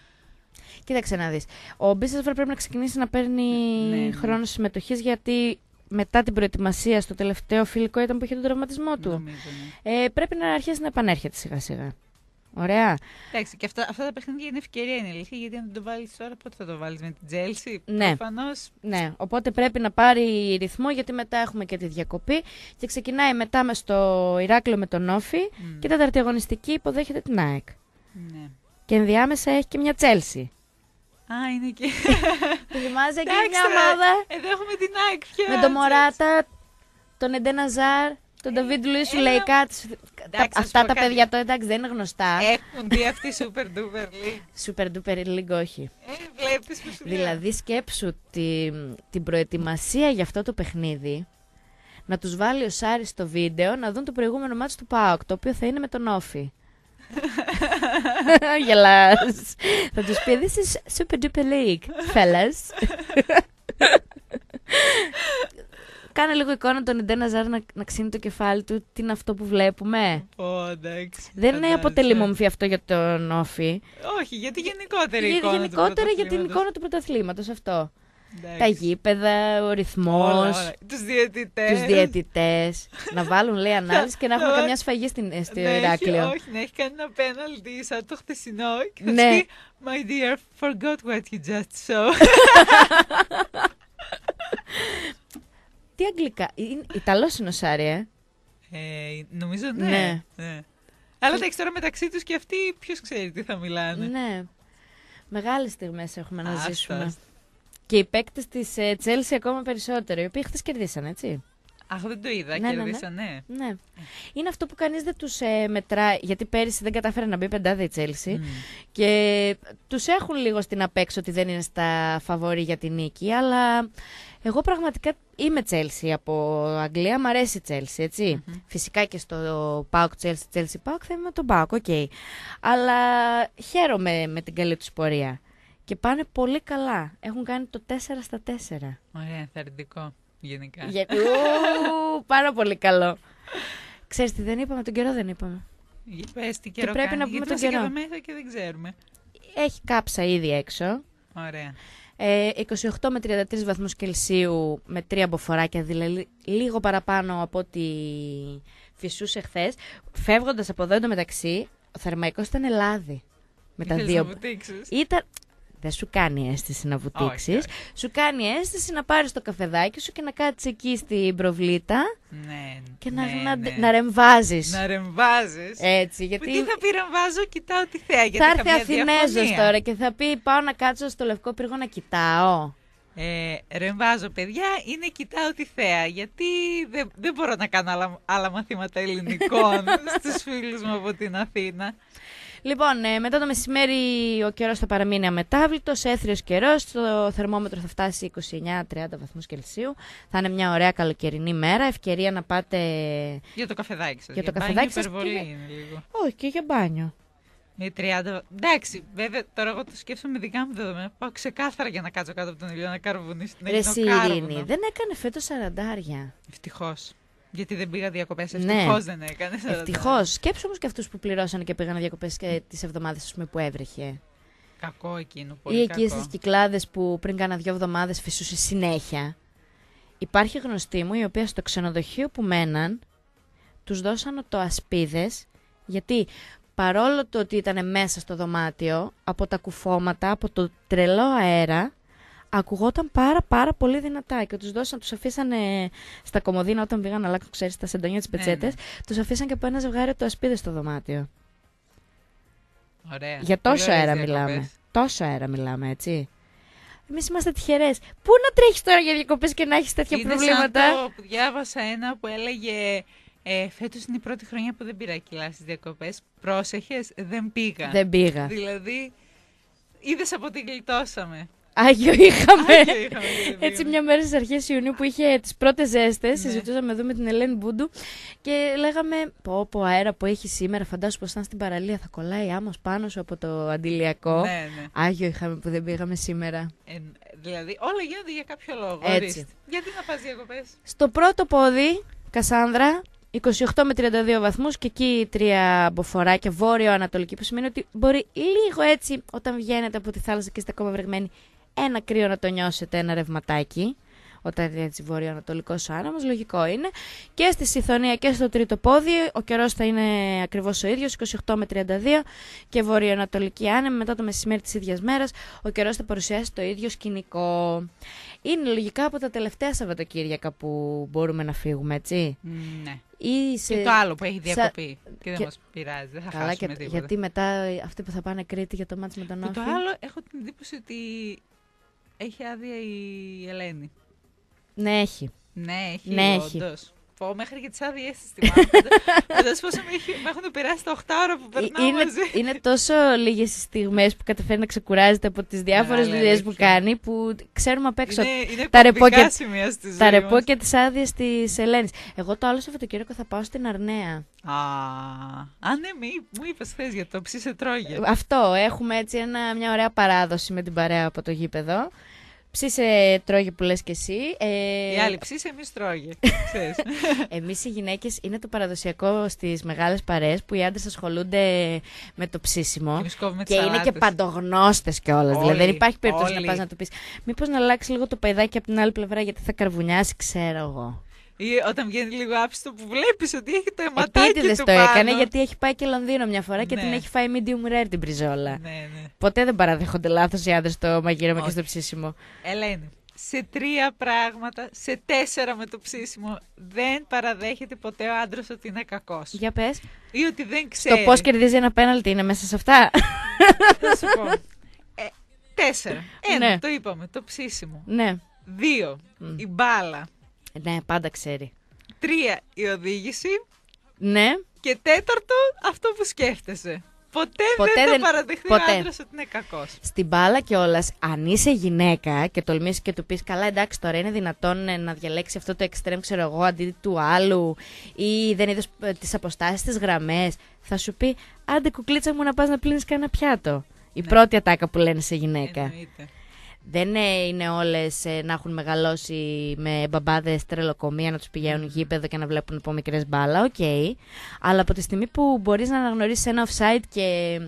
Κοίταξε να δεις. Ο Μπίσεσβερ πρέπει να ξεκινήσει να παίρνει ναι. ναι, ναι. χρόνο συμμετοχής γιατί μετά την προετοιμασία στο τελευταίο φιλικό ήταν που είχε τον τραυματισμό του. Ναι. ε, πρέπει να αρχίσει να επανέρχεται σιγά σιγά. Ωραία. Εντάξει, και αυτά, τα παιχνίδια είναι ευκαιρία είναι ηλικία, γιατί αν το βάλεις τώρα, πότε θα το βάλεις με την Τζέλση. Ναι. ναι. Οπότε πρέπει να πάρει ρυθμό, γιατί μετά έχουμε και τη διακοπή. Και ξεκινάει μετά μες στο Ηράκλειο με τον Όφη mm. και τέταρτη αγωνιστική υποδέχεται την ΑΕΚ. Ναι. Και ενδιάμεσα έχει και μια Τζέλση. Α, είναι και. Θυμάσαι και μια ομάδα. Εδώ έχουμε την ΑΕΚ πια. Με τον Μωράτα, τον Εντέναζαρ. Ζαρ, τον Νταβίτ Λουίς σου λέει κάτι. Αυτά τα παιδιά τώρα εντάξει δεν είναι γνωστά. Έχουν δει αυτή η Super Duper League. Super Duper League, όχι. Ε, που σου Δηλαδή σκέψου την προετοιμασία για αυτό το παιχνίδι να τους βάλει ο Σάρις στο βίντεο να δουν το προηγούμενο μάτι του ΠΑΟΚ, το οποίο θα είναι με τον Όφη. Γελάς. θα τους πει, this is Super Duper League, fellas. κάνει λίγο εικόνα τον Ιντένα Ζάρ να, να ξύνει το κεφάλι του. Τι είναι αυτό που βλέπουμε. Oh, Δεν είναι αποτελεί αυτό για τον Όφη. Όχι, για γιατί γενικότερη εικόνα. Γενικότερα για την εικόνα του πρωταθλήματος αυτό. Τα γήπεδα, ο ρυθμός. Τους διαιτητές. να βάλουν λέει ανάλυση και να έχουμε καμιά σφαγή στην, στο ναι, Ηράκλειο. όχι, να έχει κάνει ένα πέναλτι σαν το χτεσινό. Και θα ναι. My dear, forgot what you just saw. Τι αγγλικά. Ιταλός είναι ο Σάρι, ε. ε νομίζω ναι. ναι. ναι. Αλλά τώρα μεταξύ τους και αυτοί ποιος ξέρει τι θα μιλάνε. Ναι. Μεγάλες στιγμές έχουμε να ζήσουμε. Και οι παίκτες της Τσέλση ε, ακόμα περισσότερο, οι οποίοι χθες κερδίσαν, έτσι. Αχ, δεν το είδα, ναι, κερδίσανε. Ναι, ναι. ναι. Ε. Είναι αυτό που κανείς δεν τους ε, μετράει. Γιατί πέρυσι δεν κατάφερε να μπει πεντάδε η Τσέλση. Mm. Και τους έχουν λίγο στην απέξω ότι δεν είναι στα φαβορή για την νίκη. Αλλά εγώ πραγματικά είμαι Τσέλση από Αγγλία. Μ' αρέσει η Τσέλση, Φυσικά και στο Πάοκ Τσέλση, Τσέλση Πάοκ θα είμαι τον Πάοκ, οκ. Okay. Αλλά χαίρομαι με την καλή τους πορεία. Και πάνε πολύ καλά. Έχουν κάνει το 4 στα 4. Ωραία, ενθαρρυντικό γενικά. Για... πάρα πολύ καλό. Ξέρεις τι δεν είπαμε, τον καιρό δεν είπαμε. πες τι καιρό και πρέπει κάνει, να πούμε γιατί τον καιρό. μέσα και δεν ξέρουμε. Έχει κάψα ήδη έξω. Ωραία. 28 ε, με 33 βαθμούς Κελσίου με τρία μποφοράκια, δηλαδή λίγο παραπάνω από ό,τι φυσούσε χθες. Φεύγοντας από εδώ εντωμεταξύ, ο θερμαϊκός ήταν λάδι. Με τα δύο. Να ήταν, δεν σου κάνει αίσθηση να βουτήξει. Σου κάνει αίσθηση να πάρεις το καφεδάκι σου και να κάτσεις εκεί στην προβλήτα. Ναι, και να, ναι, να, ναι. να ρεμβάζεις. Να ρεμβάζεις. Έτσι. Γιατί... Που τι θα πει ρεμβάζω, κοιτάω τη θέα. Γιατί θα έρθει Αθηνέζο τώρα και θα πει πάω να κάτσω στο λευκό πύργο να κοιτάω. Ε, ρεμβάζω παιδιά είναι κοιτάω τη θέα γιατί δεν, δεν μπορώ να κάνω άλλα, άλλα μαθήματα ελληνικών στους φίλους μου από την Αθήνα. Λοιπόν, ε, μετά το μεσημέρι ο καιρός θα παραμείνει αμετάβλητος, έθριος καιρός. Το θερμόμετρο θα φτάσει 29-30 βαθμούς Κελσίου. Θα είναι μια ωραία καλοκαιρινή μέρα. Ευκαιρία να πάτε. Για το καφεδάκι σας. Για, το καφεδάκι σας. υπερβολή και... είναι λίγο. Όχι, και για μπάνιο. Με 30. Εντάξει, βέβαια τώρα εγώ το σκέφτομαι δικά μου δεδομένα. Πάω ξεκάθαρα για να κάτσω κάτω από τον ήλιο να καρβουνίσει την Ελλάδα. Ρε Σιρήνη, δεν έκανε φέτος σαραντάρια. Ευτυχώς. Γιατί δεν πήγα διακοπές. Ευτυχώ ναι. δεν έκανες. Ευτυχώ. Σκέψω όμως και αυτούς που πληρώσαν και πήγαν διακοπέ τις εβδομάδες που έβρεχε. Κακό εκείνο. Πολύ ή εκεί στις κυκλάδες που πριν κάνα δύο εβδομάδες φυσούσε συνέχεια. Υπάρχει γνωστή μου η οποία στο ξενοδοχείο που μέναν τους δώσανε το ασπίδες, γιατί παρόλο το ότι ήταν μέσα στο δωμάτιο από τα κουφώματα, από το τρελό αέρα ακουγόταν πάρα πάρα πολύ δυνατά και τους δώσαν, τους αφήσανε στα κομμωδίνα όταν πήγαν να αλλάξουν, ξέρεις, τα σεντονιά της ναι, πετσέτες, ναι. τους αφήσαν και από ένα ζευγάρι το ασπίδες στο δωμάτιο. Ωραία. Για τόσο αέρα μιλάμε. Τόσο αέρα μιλάμε, έτσι. Εμείς είμαστε τυχερές. Πού να τρέχεις τώρα για διακοπές και να έχεις τέτοια προβλήματα. Αυτό διάβασα ένα που έλεγε. Ε, Φέτος είναι η πρώτη χρονιά που δεν πήρα κιλά στις διακοπές. Πρόσεχες, δεν πήγα. Δεν πήγα. Δηλαδή, είδες από τι γλιτώσαμε. Άγιο είχαμε. Έτσι, μια μέρα στις αρχές Ιουνίου που είχε τις πρώτες ζέστες, ναι. συζητούσαμε εδώ με την Ελένη Μπούντου και λέγαμε: Πω, πω, αέρα που έχει σήμερα, φαντάσου πως ήταν στην παραλία, θα κολλάει άμμος πάνω σου από το αντιλιακό. Ναι, ναι, Άγιο είχαμε που δεν πήγαμε σήμερα. Ε, δηλαδή, όλα γίνονται για κάποιο λόγο. Έτσι. Γιατί να πας διακοπές. Στο πρώτο πόδι, Κασάνδρα, 28 με 32 βαθμούς και εκεί τρία μποφοράκια βόρειο-ανατολική που σημαίνει ότι μπορεί λίγο έτσι όταν βγαίνετε από τη θάλασσα και είστε ακόμα βρεγμένοι ένα κρύο να το νιώσετε ένα ρευματάκι όταν είναι έτσι βορειοανατολικό άνεμος, λογικό είναι. Και στη Σιθωνία και στο τρίτο πόδι, ο καιρός θα είναι ακριβώς ο ίδιος, 28 με 32 και βορειοανατολική άνεμη. Μετά το μεσημέρι της ίδιας μέρας, ο καιρός θα παρουσιάσει το ίδιο σκηνικό. Είναι λογικά από τα τελευταία Σαββατοκύριακα που μπορούμε να φύγουμε, έτσι. Ναι. Ή σε... Και το άλλο που έχει διακοπεί. Σα... Και δεν μας πειράζει, δεν θα Καλά, Γιατί μετά αυτοί που θα πάνε Κρήτη για το μάτι με τον Όφη. Και το άλλο έχω την εντύπωση ότι έχει άδεια η Ελένη. Ναι, έχει. Ναι, έχει. Ναι, πω, μέχρι και τις άδειε της θυμάμαι. σα πόσο με έχουν περάσει τα 8 ώρα που ε, περνάω είναι, μαζί. Είναι τόσο λίγες οι στιγμές που καταφέρει να ξεκουράζεται από τις ναι, διάφορες δουλειές που κάνει που ξέρουμε απ' έξω. Είναι, είναι τα ρεπό και, τα ρεπό και τις άδειες της Ελένης. Εγώ το άλλο Σαββατοκύριακο θα πάω στην Αρνέα. Α, α ναι, μου είπες χθες για το ψήσε τρόγια. Αυτό. Έχουμε έτσι ένα, μια ωραία παράδοση με την παρέα από το γήπεδο. Ψήσε τρώγε που λες και εσύ. Ε... Οι άλλοι ψήσε, εμείς τρώγε. εμείς οι γυναίκες είναι το παραδοσιακό στις μεγάλες παρέ που οι άντρες ασχολούνται με το ψήσιμο. Και, και είναι και παντογνώστες κιόλας. Δηλαδή δεν υπάρχει περίπτωση να πας να το πεις. Μήπως να αλλάξει λίγο το παϊδάκι από την άλλη πλευρά γιατί θα καρβουνιάσει, ξέρω εγώ. Ή όταν βγαίνει λίγο άπιστο που βλέπεις ότι έχει το αιματάκι Επίτηδες του το έκανε γιατί έχει πάει και Λονδίνο μια φορά και ναι. την έχει φάει medium rare την πριζόλα. Ναι, ναι. Ποτέ δεν παραδέχονται λάθος οι άντρες το μαγείρεμα και στο ψήσιμο. Ελένη, σε τρία πράγματα, σε τέσσερα με το ψήσιμο, δεν παραδέχεται ποτέ ο άντρας ότι είναι κακός. Για πες. Ή ότι δεν ξέρει. Το πώς κερδίζει ένα πέναλτι είναι μέσα σε αυτά. Θα σου πω. Ε, τέσσερα. Ναι. Ένα, το είπαμε, το ψήσιμο. Ναι. Δύο, η μπάλα. Ναι, πάντα ξέρει. Τρία, η οδήγηση. Ναι. Και τέταρτο, αυτό που σκέφτεσαι. Ποτέ, δεν, δεν το παραδεχθεί ποτέ. ο άντρας ότι είναι κακός. Στην μπάλα κιόλας, αν είσαι γυναίκα και τολμήσεις και του πεις, Καλά, εντάξει, τώρα είναι δυνατόν ε, να διαλέξει αυτό το εξτρέμ, ξέρω εγώ, αντί του άλλου, ή δεν είδες ε, τις αποστάσεις, τις γραμμές, θα σου πει, Άντε, κουκλίτσα μου να πας να πλύνεις κανένα πιάτο. Η ναι. πρώτη ατάκα που λένε σε γυναίκα. Εννοείται. Δεν ε, είναι όλες ε, να έχουν μεγαλώσει με μπαμπάδες τρελοκομεία, να τους πηγαίνουν γήπεδο και να βλέπουν από μικρές μπάλα. Οκ. Αλλά από τη στιγμή που μπορείς να αναγνωρίσεις ένα offside και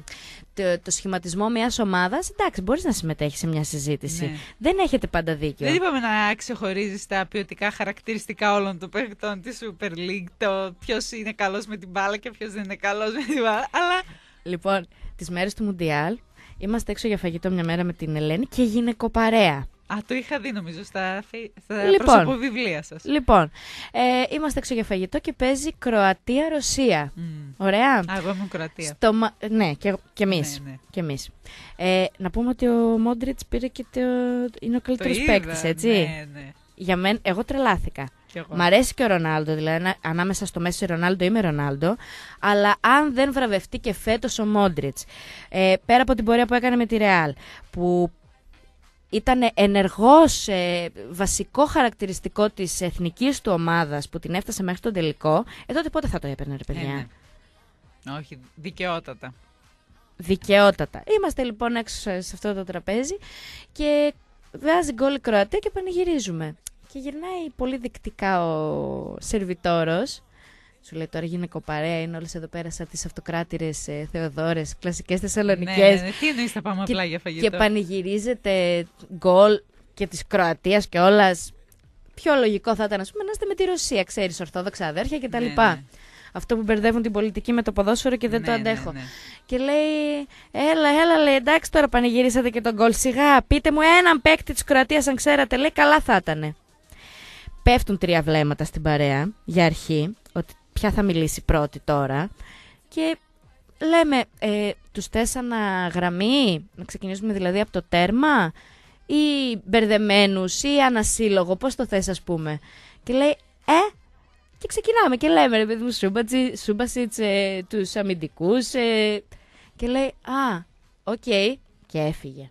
το, το σχηματισμό μιας ομάδας, εντάξει, μπορείς να συμμετέχεις σε μια συζήτηση. Ναι. Δεν έχετε πάντα δίκιο. Δεν είπαμε να ξεχωρίζεις τα ποιοτικά χαρακτηριστικά όλων των παιχτών τη Super League. Το ποιος είναι καλός με την μπάλα και ποιος δεν είναι καλός με την μπάλα. Αλλά. Λοιπόν, τις μέρες του Μουντιάλ Είμαστε έξω για φαγητό μια μέρα με την Ελένη και γυναικοπαρέα. Α, το είχα δει νομίζω στα, στα λοιπόν, βιβλία σας. Λοιπόν, ε, είμαστε έξω για φαγητό και παίζει Κροατία-Ρωσία. Mm. Ωραία. Α, εγώ είμαι Κροατία. Στο, ναι, και, ναι, ναι. και εμείς. Ε, να πούμε ότι ο Μόντριτς πήρε και το... είναι ο καλύτερος παίκτης, έτσι. Ναι, ναι. Για μένα, εγώ τρελάθηκα. Μ' αρέσει και ο Ρονάλντο, δηλαδή ανάμεσα στο Μέση Ρονάλντο είμαι Ρονάλντο, αλλά αν δεν βραβευτεί και φέτος ο Μόντριτ, ε, πέρα από την πορεία που έκανε με τη Ρεάλ, που ήταν ενεργός, ε, βασικό χαρακτηριστικό της εθνικής του ομάδας που την έφτασε μέχρι τον τελικό, ε, τότε πότε θα το έπαιρνε ρε παιδιά. Ε, ναι. Όχι, δικαιότατα. Δικαιότατα. Είμαστε λοιπόν έξω σε αυτό το τραπέζι και βάζει γκολ η Κροατία και πανηγυρίζουμε. Και γυρνάει πολύ δεικτικά ο σερβιτόρος. Σου λέει τώρα γυναικοπαρέα, είναι όλες εδώ πέρα σαν τις αυτοκράτηρες ε, Θεοδόρες, κλασικές Θεσσαλονικές. Ναι, ναι, τι εννοείς θα πάμε απλά για φαγητό. Και πανηγυρίζεται γκολ και της Κροατίας και όλας. Πιο λογικό θα ήταν, ας πούμε, να είστε με τη Ρωσία, ξέρεις, Ορθόδοξα αδέρφια κτλ. Ναι, ναι. Αυτό που μπερδεύουν την πολιτική με το ποδόσφαιρο και δεν το ναι, ναι, αντέχω. Ναι. Και λέει, έλα, έλα, λέει, εντάξει τώρα πανηγυρίσατε και τον γκολ. Σιγά, πείτε μου έναν παίκτη της Κροατίας, αν ξέρατε, λέει, καλά θα ήταν πέφτουν τρία βλέμματα στην παρέα, για αρχή, ότι ποια θα μιλήσει πρώτη τώρα. Και λέμε ε, τους τέσσερα γραμμή, να ξεκινήσουμε δηλαδή από το τέρμα, ή μπερδεμένους ή ανασύλλογο, πώς το θες ας πούμε. Και λέει, ε, και ξεκινάμε και λέμε, ρε παιδί μου, Σούμπασιτς, ε, τους αμυντικούς, ε». και λέει, α, οκ, και έφυγε.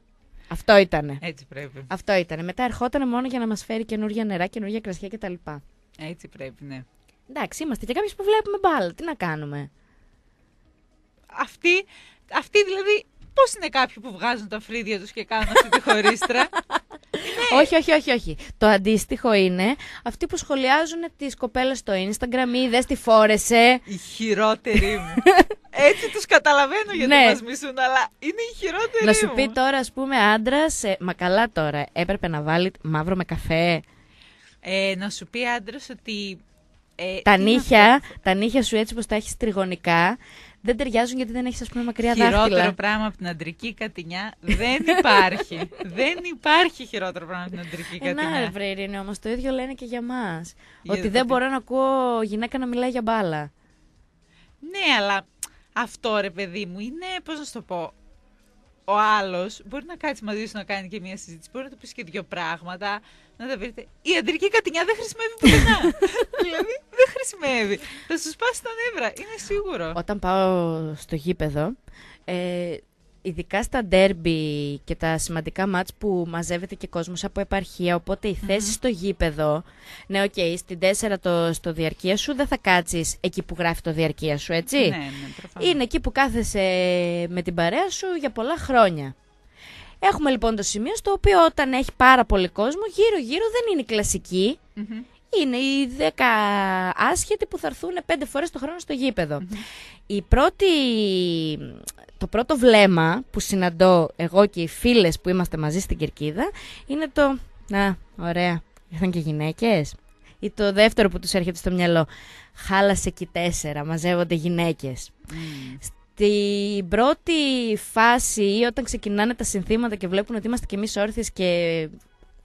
Αυτό ήταν. Έτσι πρέπει. Αυτό ήτανε. Μετά ερχόταν μόνο για να μας φέρει καινούργια νερά, καινούργια κρασιά κτλ. Έτσι πρέπει, ναι. Εντάξει, είμαστε και κάποιοι που βλέπουμε μπάλα. Τι να κάνουμε. Αυτοί, αυτοί δηλαδή, πώς είναι κάποιοι που βγάζουν τα φρύδια τους και κάνουν αυτή τη χωρίστρα. Ναι. Όχι, όχι, όχι, όχι. Το αντίστοιχο είναι αυτοί που σχολιάζουν τις κοπέλες στο Instagram ή δε τη φόρεσε. Η χειρότερη Έτσι τους καταλαβαίνω γιατί ναι. μας μισούν, αλλά είναι η χειρότερη. Να σου πει τώρα, ας πούμε, άντρας, ε, μα καλά τώρα, έπρεπε να βάλει μαύρο με καφέ. Ε, να σου πει άντρας ότι. Ε, τα, νύχια, τα νύχια σου έτσι πως τα έχεις τριγωνικά δεν ταιριάζουν γιατί δεν έχεις, ας πούμε, μακριά χειρότερο δάχτυλα. Χειρότερο πράγμα από την αντρική κατηνιά δεν υπάρχει. δεν υπάρχει χειρότερο πράγμα από την αντρική ε, κατηνιά. Ναι, βρε Ειρήνη, όμως το ίδιο λένε και για μας. Ότι δεν μπορώ να ακούω γυναίκα να μιλάει για μπάλα. Ναι, αλλά αυτό ρε παιδί μου είναι, πώς να σου το πω. Ο άλλος μπορεί να κάτσει μαζί σου να κάνει και μια συζήτηση. Μπορεί να του πεις και δύο πράγματα, να τα βρείτε. Η αντρική κατηνιά δεν χρησιμεύει πουθενά. δηλαδή δεν χρησιμεύει. Θα σου σπάσει τα νεύρα, είναι σίγουρο. Όταν πάω στο γήπεδο, ε, ειδικά στα ντέρμπι και τα σημαντικά μάτς που μαζεύεται και κόσμος από επαρχία, οπότε η θεση στο γήπεδο, ναι, οκ, okay, στην 4 το, στο διαρκεία σου δεν θα κάτσεις εκεί που γράφει το διαρκεία σου, έτσι. Ναι, ναι, Είναι εκεί που κάθεσαι με την παρέα σου για πολλά χρόνια. Έχουμε λοιπόν το σημείο στο οποίο όταν έχει πάρα πολύ κόσμο, γύρω-γύρω δεν είναι η κλασικη Είναι οι 10 άσχετοι που θα έρθουν 5 φορές το χρόνο στο γήπεδο. Mm-hmm. Η πρώτη το πρώτο βλέμμα που συναντώ εγώ και οι φίλες που είμαστε μαζί στην Κερκίδα είναι το «Να, ωραία, ήρθαν και γυναίκες» ή το δεύτερο που τους έρχεται στο μυαλό «Χάλασε και τέσσερα, μαζεύονται γυναίκες». Mm. Στην πρώτη φάση ή όταν ξεκινάνε τα συνθήματα και βλέπουν ότι είμαστε κι εμείς όρθιες και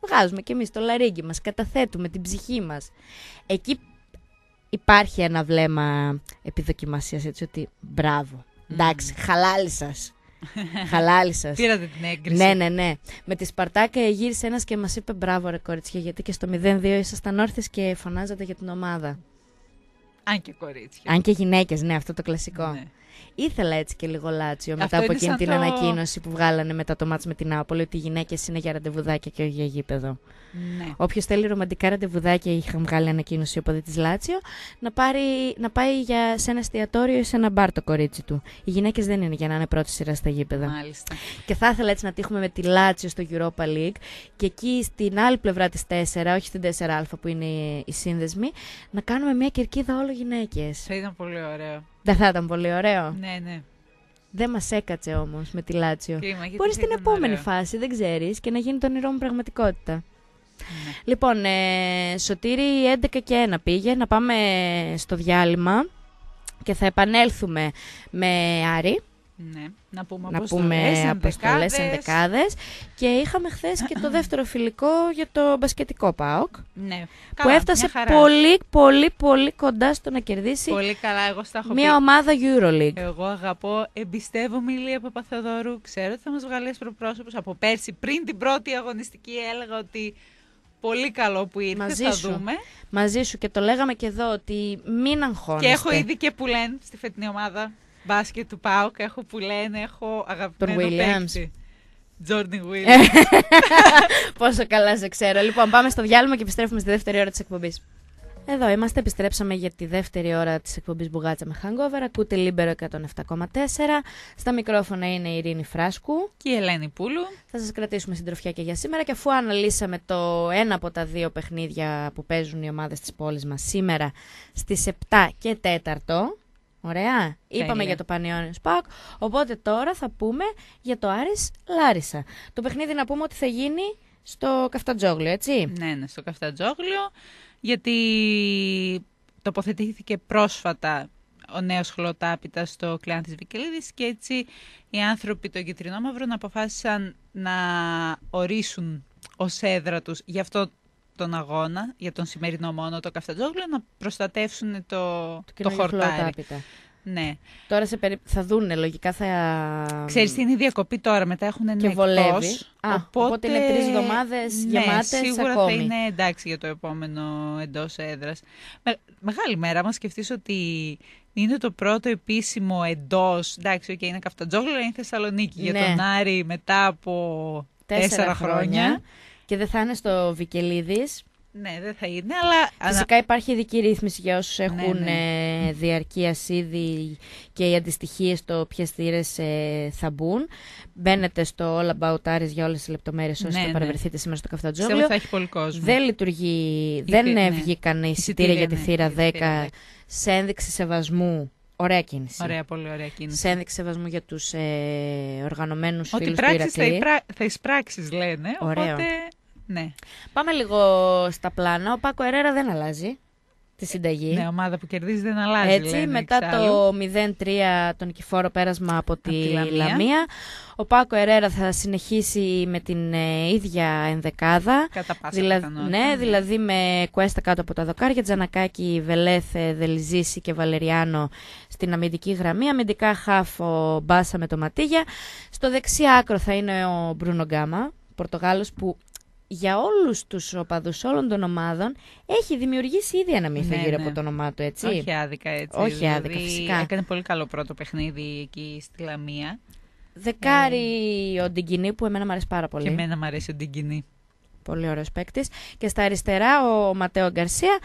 βγάζουμε κι εμείς το λαρίγκι μας, καταθέτουμε την ψυχή μας, εκεί υπάρχει ένα βλέμμα επιδοκιμασίας έτσι ότι μπράβο, Εντάξει, χαλάλι σας. Χαλάλι σας. Πήρατε την έγκριση. Ναι, ναι, ναι. Με τη Σπαρτάκα γύρισε ένας και μας είπε μπράβο, ρε κορίτσια, γιατί και στο 02 2 ήσασταν και φωνάζατε για την ομάδα. Αν και κορίτσια. Αν και γυναίκες, ναι, αυτό το κλασικό. Ναι. Ήθελα έτσι και λίγο Λάτσιο μετά από εκείνη την ανακοίνωση που βγάλανε μετά το μάτς με την Άπολη ότι οι γυναίκες είναι για ραντεβουδάκια και όχι για γήπεδο. Ναι. Όποιος θέλει ρομαντικά ραντεβουδάκια, είχαν βγάλει ανακοίνωση από της Λάτσιο, να, πάρει, να πάει για, σε ένα εστιατόριο ή σε ένα μπαρ το κορίτσι του. Οι γυναίκες δεν είναι για να είναι πρώτη σειρά στα γήπεδα. Μάλιστα. Και θα ήθελα έτσι να τύχουμε με τη Λάτσιο στο Europa League και εκεί στην άλλη πλευρά της 4, όχι στην 4α που είναι οι σύνδεσμοι, να κάνουμε μια κερκίδα όλο γυναίκες. Θα ήταν πολύ ωραίο. Δεν θα ήταν πολύ ωραίο. Ναι, ναι. Δεν μας έκατσε όμως με τη Λάτσιο. Μπορεί στην επόμενη φάση, δεν ξέρεις, και να γίνει το όνειρό μου πραγματικότητα. Ναι. Λοιπόν, ε, Σωτήρη 11 και 1 πήγε, να πάμε στο διάλειμμα και θα επανέλθουμε με Άρη. Ναι, να πούμε να αποστολές, αποστολές ενδεκάδες. Και είχαμε χθες και το δεύτερο φιλικό για το μπασκετικό ΠΑΟΚ. Ναι, που έφτασε πολύ, πολύ, πολύ κοντά στο να κερδίσει πολύ καλά, εγώ στα έχω μια ομάδα EuroLeague. Εγώ αγαπώ, εμπιστεύομαι η Λία Παπαθεοδόρου. Ξέρω ότι θα μας βγάλει προπρόσωπος. Από πέρσι, πριν την πρώτη αγωνιστική, έλεγα ότι πολύ καλό που ήρθες, Μαζί θα σου. δούμε. Μαζί σου και το λέγαμε και εδώ ότι μην αγχώνεστε. Και έχω ήδη και που λένε στη φετινή ομάδα μπάσκετ του Πάουκ. Έχω που λένε, έχω αγαπημένο Τον Williams. Τζόρντι ε, Πόσο καλά σε ξέρω. Λοιπόν, πάμε στο διάλειμμα και επιστρέφουμε στη δεύτερη ώρα της εκπομπής. Εδώ είμαστε, επιστρέψαμε για τη δεύτερη ώρα της εκπομπής Μπουγάτσα με Hangover. Ακούτε Λίμπερο 107,4. Στα μικρόφωνα είναι η Ειρήνη Φράσκου. Και η Ελένη Πούλου. Θα σας κρατήσουμε συντροφιά και για σήμερα. Και αφού αναλύσαμε το ένα από τα δύο παιχνίδια που παίζουν οι ομάδες της πόλης μας σήμερα στις 7 και 4, Ωραία. Είπαμε για το Πανιόνιος Σπακ. Οπότε τώρα θα πούμε για το Άρης Λάρισα. Το παιχνίδι να πούμε ότι θα γίνει στο Καφτατζόγλιο, έτσι. Ναι, ναι, στο Καφτατζόγλιο. Γιατί τοποθετήθηκε πρόσφατα ο νέος χλωτάπητας στο κλειάν της Βικελίδης και έτσι οι άνθρωποι των Κιτρινόμαυρων αποφάσισαν να ορίσουν ως έδρα τους γι' αυτό τον αγώνα, για τον σημερινό μόνο το καφτατζόγλιο να προστατεύσουν το, το, το χορτάρι. Ναι. Τώρα σε θα δούνε, λογικά θα. Ξέρεις τι είναι η διακοπή τώρα, μετά έχουν ένα και Εκτός, Α, οπότε... οπότε είναι τρεις εβδομάδες ναι, γεμάτες. Σίγουρα ακόμη. θα είναι εντάξει για το επόμενο εντός έδρας. Με... Μεγάλη μέρα, μα σκεφτείς ότι είναι το πρώτο επίσημο εντός. Εντάξει, okay, είναι καφτατζόγλιο είναι Θεσσαλονίκη. Για ναι. τον Άρη μετά από τέσσερα, χρόνια. Και δεν θα είναι στο Βικελίδης. Ναι, δεν θα είναι, αλλά. Φυσικά υπάρχει ειδική ρύθμιση για όσους ναι, έχουν ναι, ναι. Ε, διαρκή ασίδη και οι αντιστοιχίες το ποιες θύρες ε, θα μπουν. Μπαίνετε στο All About Aris για όλες τις λεπτομέρειες όσοι ναι, θα ναι. παρευρεθείτε σήμερα στο Σε θα έχει πολύ κόσμο. Δεν λειτουργεί, δεν ναι. βγήκαν εισιτήρια για τη θύρα 10 σε ένδειξη σεβασμού Ωραία κίνηση. Ωραία, πολύ ωραία κίνηση. Σε ένδειξη σεβασμού για τους ε, οργανωμένους Ότι φίλους του Ότι πράξεις θα, θα εισπράξεις λένε, Ωραίο. οπότε... Ναι. Πάμε λίγο στα πλάνα. Ο Πάκο Ερέρα δεν αλλάζει στη συνταγή. Ναι, ομάδα που κερδίζει δεν αλλάζει. Έτσι, λένε, μετά εξάλλου. το 0-3 τον νικηφόρο πέρασμα από τη, από τη Λαμία. Ο Πάκο Ερέρα θα συνεχίσει με την ε, ίδια ενδεκάδα. Κατά πάσα δηλα... Ναι, ναι, δηλαδή με κουέστα κάτω από τα δοκάρια, Τζανακάκι, Βελέθε, Δελιζίση και Βαλεριάνο στην αμυντική γραμμή. Αμυντικά χάφο Μπάσα με το Ματίγια. Στο δεξί άκρο θα είναι ο Μπρούνο Γκάμα, Πορτογάλος που για όλους τους οπαδούς όλων των ομάδων έχει δημιουργήσει ήδη ένα μύθο ναι, γύρω ναι. από το όνομά του, έτσι. Όχι άδικα, έτσι. Όχι δηλαδή, άδικα, φυσικά. Έκανε πολύ καλό πρώτο παιχνίδι εκεί στη Λαμία. Δεκάρι ε... ο Ντιγκινή που εμένα μου αρέσει πάρα πολύ. Και εμένα μου αρέσει ο Ντιγκινή. Πολύ ωραίος παίκτης. Και στα αριστερά ο Ματέο Γκαρσία.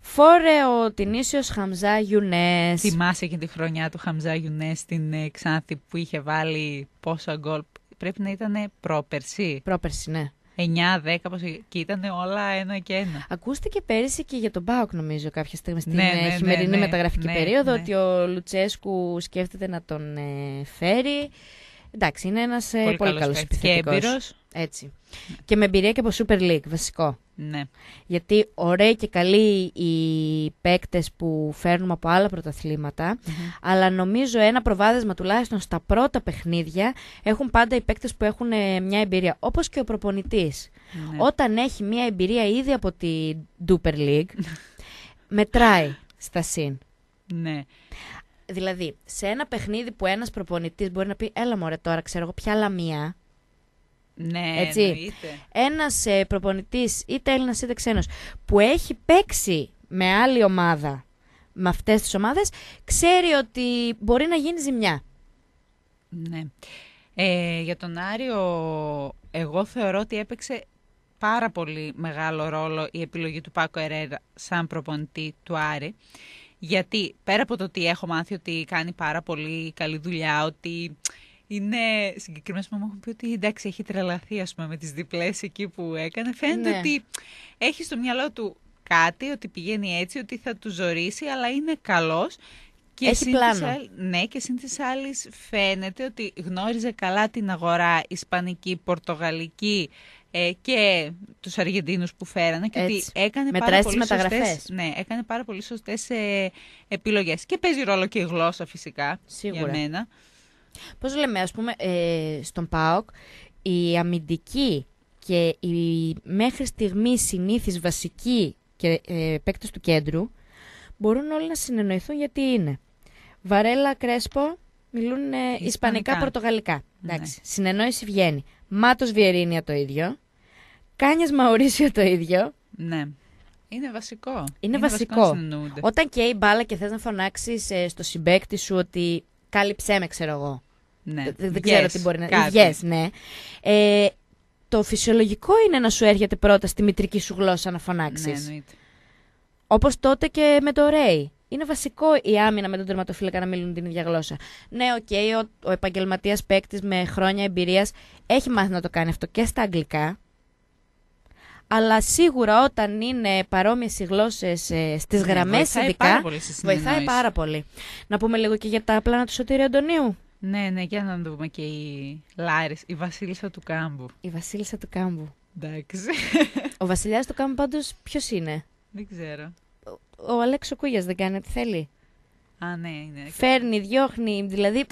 Φόρε ο Τινήσιο Χαμζά Γιουνές. Θυμάσαι και τη χρονιά του Χαμζά Γιουνές στην ε, Ξάνθη που είχε βάλει πόσο γκολ. Πρέπει να ήταν πρόπερση. Πρόπερση, ναι. 9-10, και ήταν όλα ένα και ένα. Ακούστηκε πέρυσι και για τον Πάοκ, νομίζω, κάποια στιγμή στην ναι, ε, ναι, χειμερινή ναι, μεταγραφική περίοδο, ότι ο Λουτσέσκου σκέφτεται να τον ε, φέρει. Εντάξει, είναι ένας ε, πολύ, πολύ καλός επιθετικό. Και έμπειρος. Έτσι. Και με εμπειρία και από Super League, βασικό. Ναι. Γιατί ωραίοι και καλοί οι παίκτες που φέρνουμε από άλλα αλλά νομίζω ένα προβάδισμα τουλάχιστον στα πρώτα παιχνίδια έχουν πάντα οι παίκτες που έχουν ε, μια εμπειρία. Όπως και ο προπονητη ναι. Όταν έχει μια εμπειρία ήδη από τη Duper League, μετράει στα συν. Ναι. Δηλαδή, σε ένα παιχνίδι που ένας προπονητής μπορεί να πει: Έλα, μωρέ, τώρα ξέρω εγώ ποια λαμία. Ναι, Έτσι. Ένας ε, προπονητής, είτε Έλληνας είτε ξένος, που έχει παίξει με άλλη ομάδα, με αυτές τις ομάδες, ξέρει ότι μπορεί να γίνει ζημιά. Ναι. Ε, για τον Άριο, εγώ θεωρώ ότι έπαιξε πάρα πολύ μεγάλο ρόλο η επιλογή του Πάκο Ερέρα σαν προπονητή του Άρη. Γιατί πέρα από το ότι έχω μάθει ότι κάνει πάρα πολύ καλή δουλειά, ότι είναι συγκεκριμένος που μου έχουν πει ότι εντάξει, έχει τρελαθεί ας πούμε, με τις διπλές εκεί που έκανε. Φαίνεται ναι. ότι έχει στο μυαλό του κάτι, ότι πηγαίνει έτσι, ότι θα του ζωήσει, αλλά είναι καλός. Και έχει πλάνο. ναι, και σύν της άλλης φαίνεται ότι γνώριζε καλά την αγορά ισπανική, πορτογαλική ε, και τους Αργεντίνους που φέρανε και έτσι. ότι έκανε πάρα, πολύ μεταγραφές. ναι, έκανε πάρα πολύ σωστές ε, επιλογές. Και παίζει ρόλο και η γλώσσα φυσικά Σίγουρα. για μένα. Πώς λέμε, ας πούμε, ε, στον ΠΑΟΚ, η αμυντική και η μέχρι στιγμής συνήθις βασική και ε, του κέντρου μπορούν όλοι να συνεννοηθούν γιατί είναι. Βαρέλα, Κρέσπο, μιλούν ε, ισπανικά, πορτογαλικά. Εντάξει, ναι. συνεννόηση βγαίνει. Μάτος Βιερίνια το ίδιο. Κάνιας Μαουρίσιο το ίδιο. Ναι. Είναι βασικό. Είναι, είναι βασικό. Όταν καίει μπάλα και θες να φωνάξεις ε, στο συμπέκτη σου ότι κάλυψέ με, ξέρω εγώ. Ναι. Δεν, ξέρω τι μπορεί να. Κάτι. Yes, ναι. Ε, το φυσιολογικό είναι να σου έρχεται πρώτα στη μητρική σου γλώσσα να φωνάξεις. Ναι, Όπως τότε και με το Ray. Είναι βασικό η άμυνα με τον τερματοφύλακα να μιλούν την ίδια γλώσσα. Ναι, οκ, okay, ο, ο επαγγελματίας παίκτης με χρόνια εμπειρίας έχει μάθει να το κάνει αυτό και στα αγγλικά αλλά σίγουρα όταν είναι παρόμοιες οι γλώσσες ε, στις ναι, γραμμές ειδικά, πάρα πολύ βοηθάει πάρα πολύ. Να πούμε λίγο και για τα πλάνα του Σωτήρη Αντωνίου. Ναι, ναι, για να δούμε και η Λάρη, η βασίλισσα του κάμπου. Η βασίλισσα του κάμπου. Εντάξει. Ο Βασιλιάς του κάμπου πάντως, ποιος είναι. Δεν ξέρω. Ο, ο Αλέξο Κούγιας δεν κάνει τι θέλει. Α, ναι, Φέρνει, διώχνει. Δηλαδή,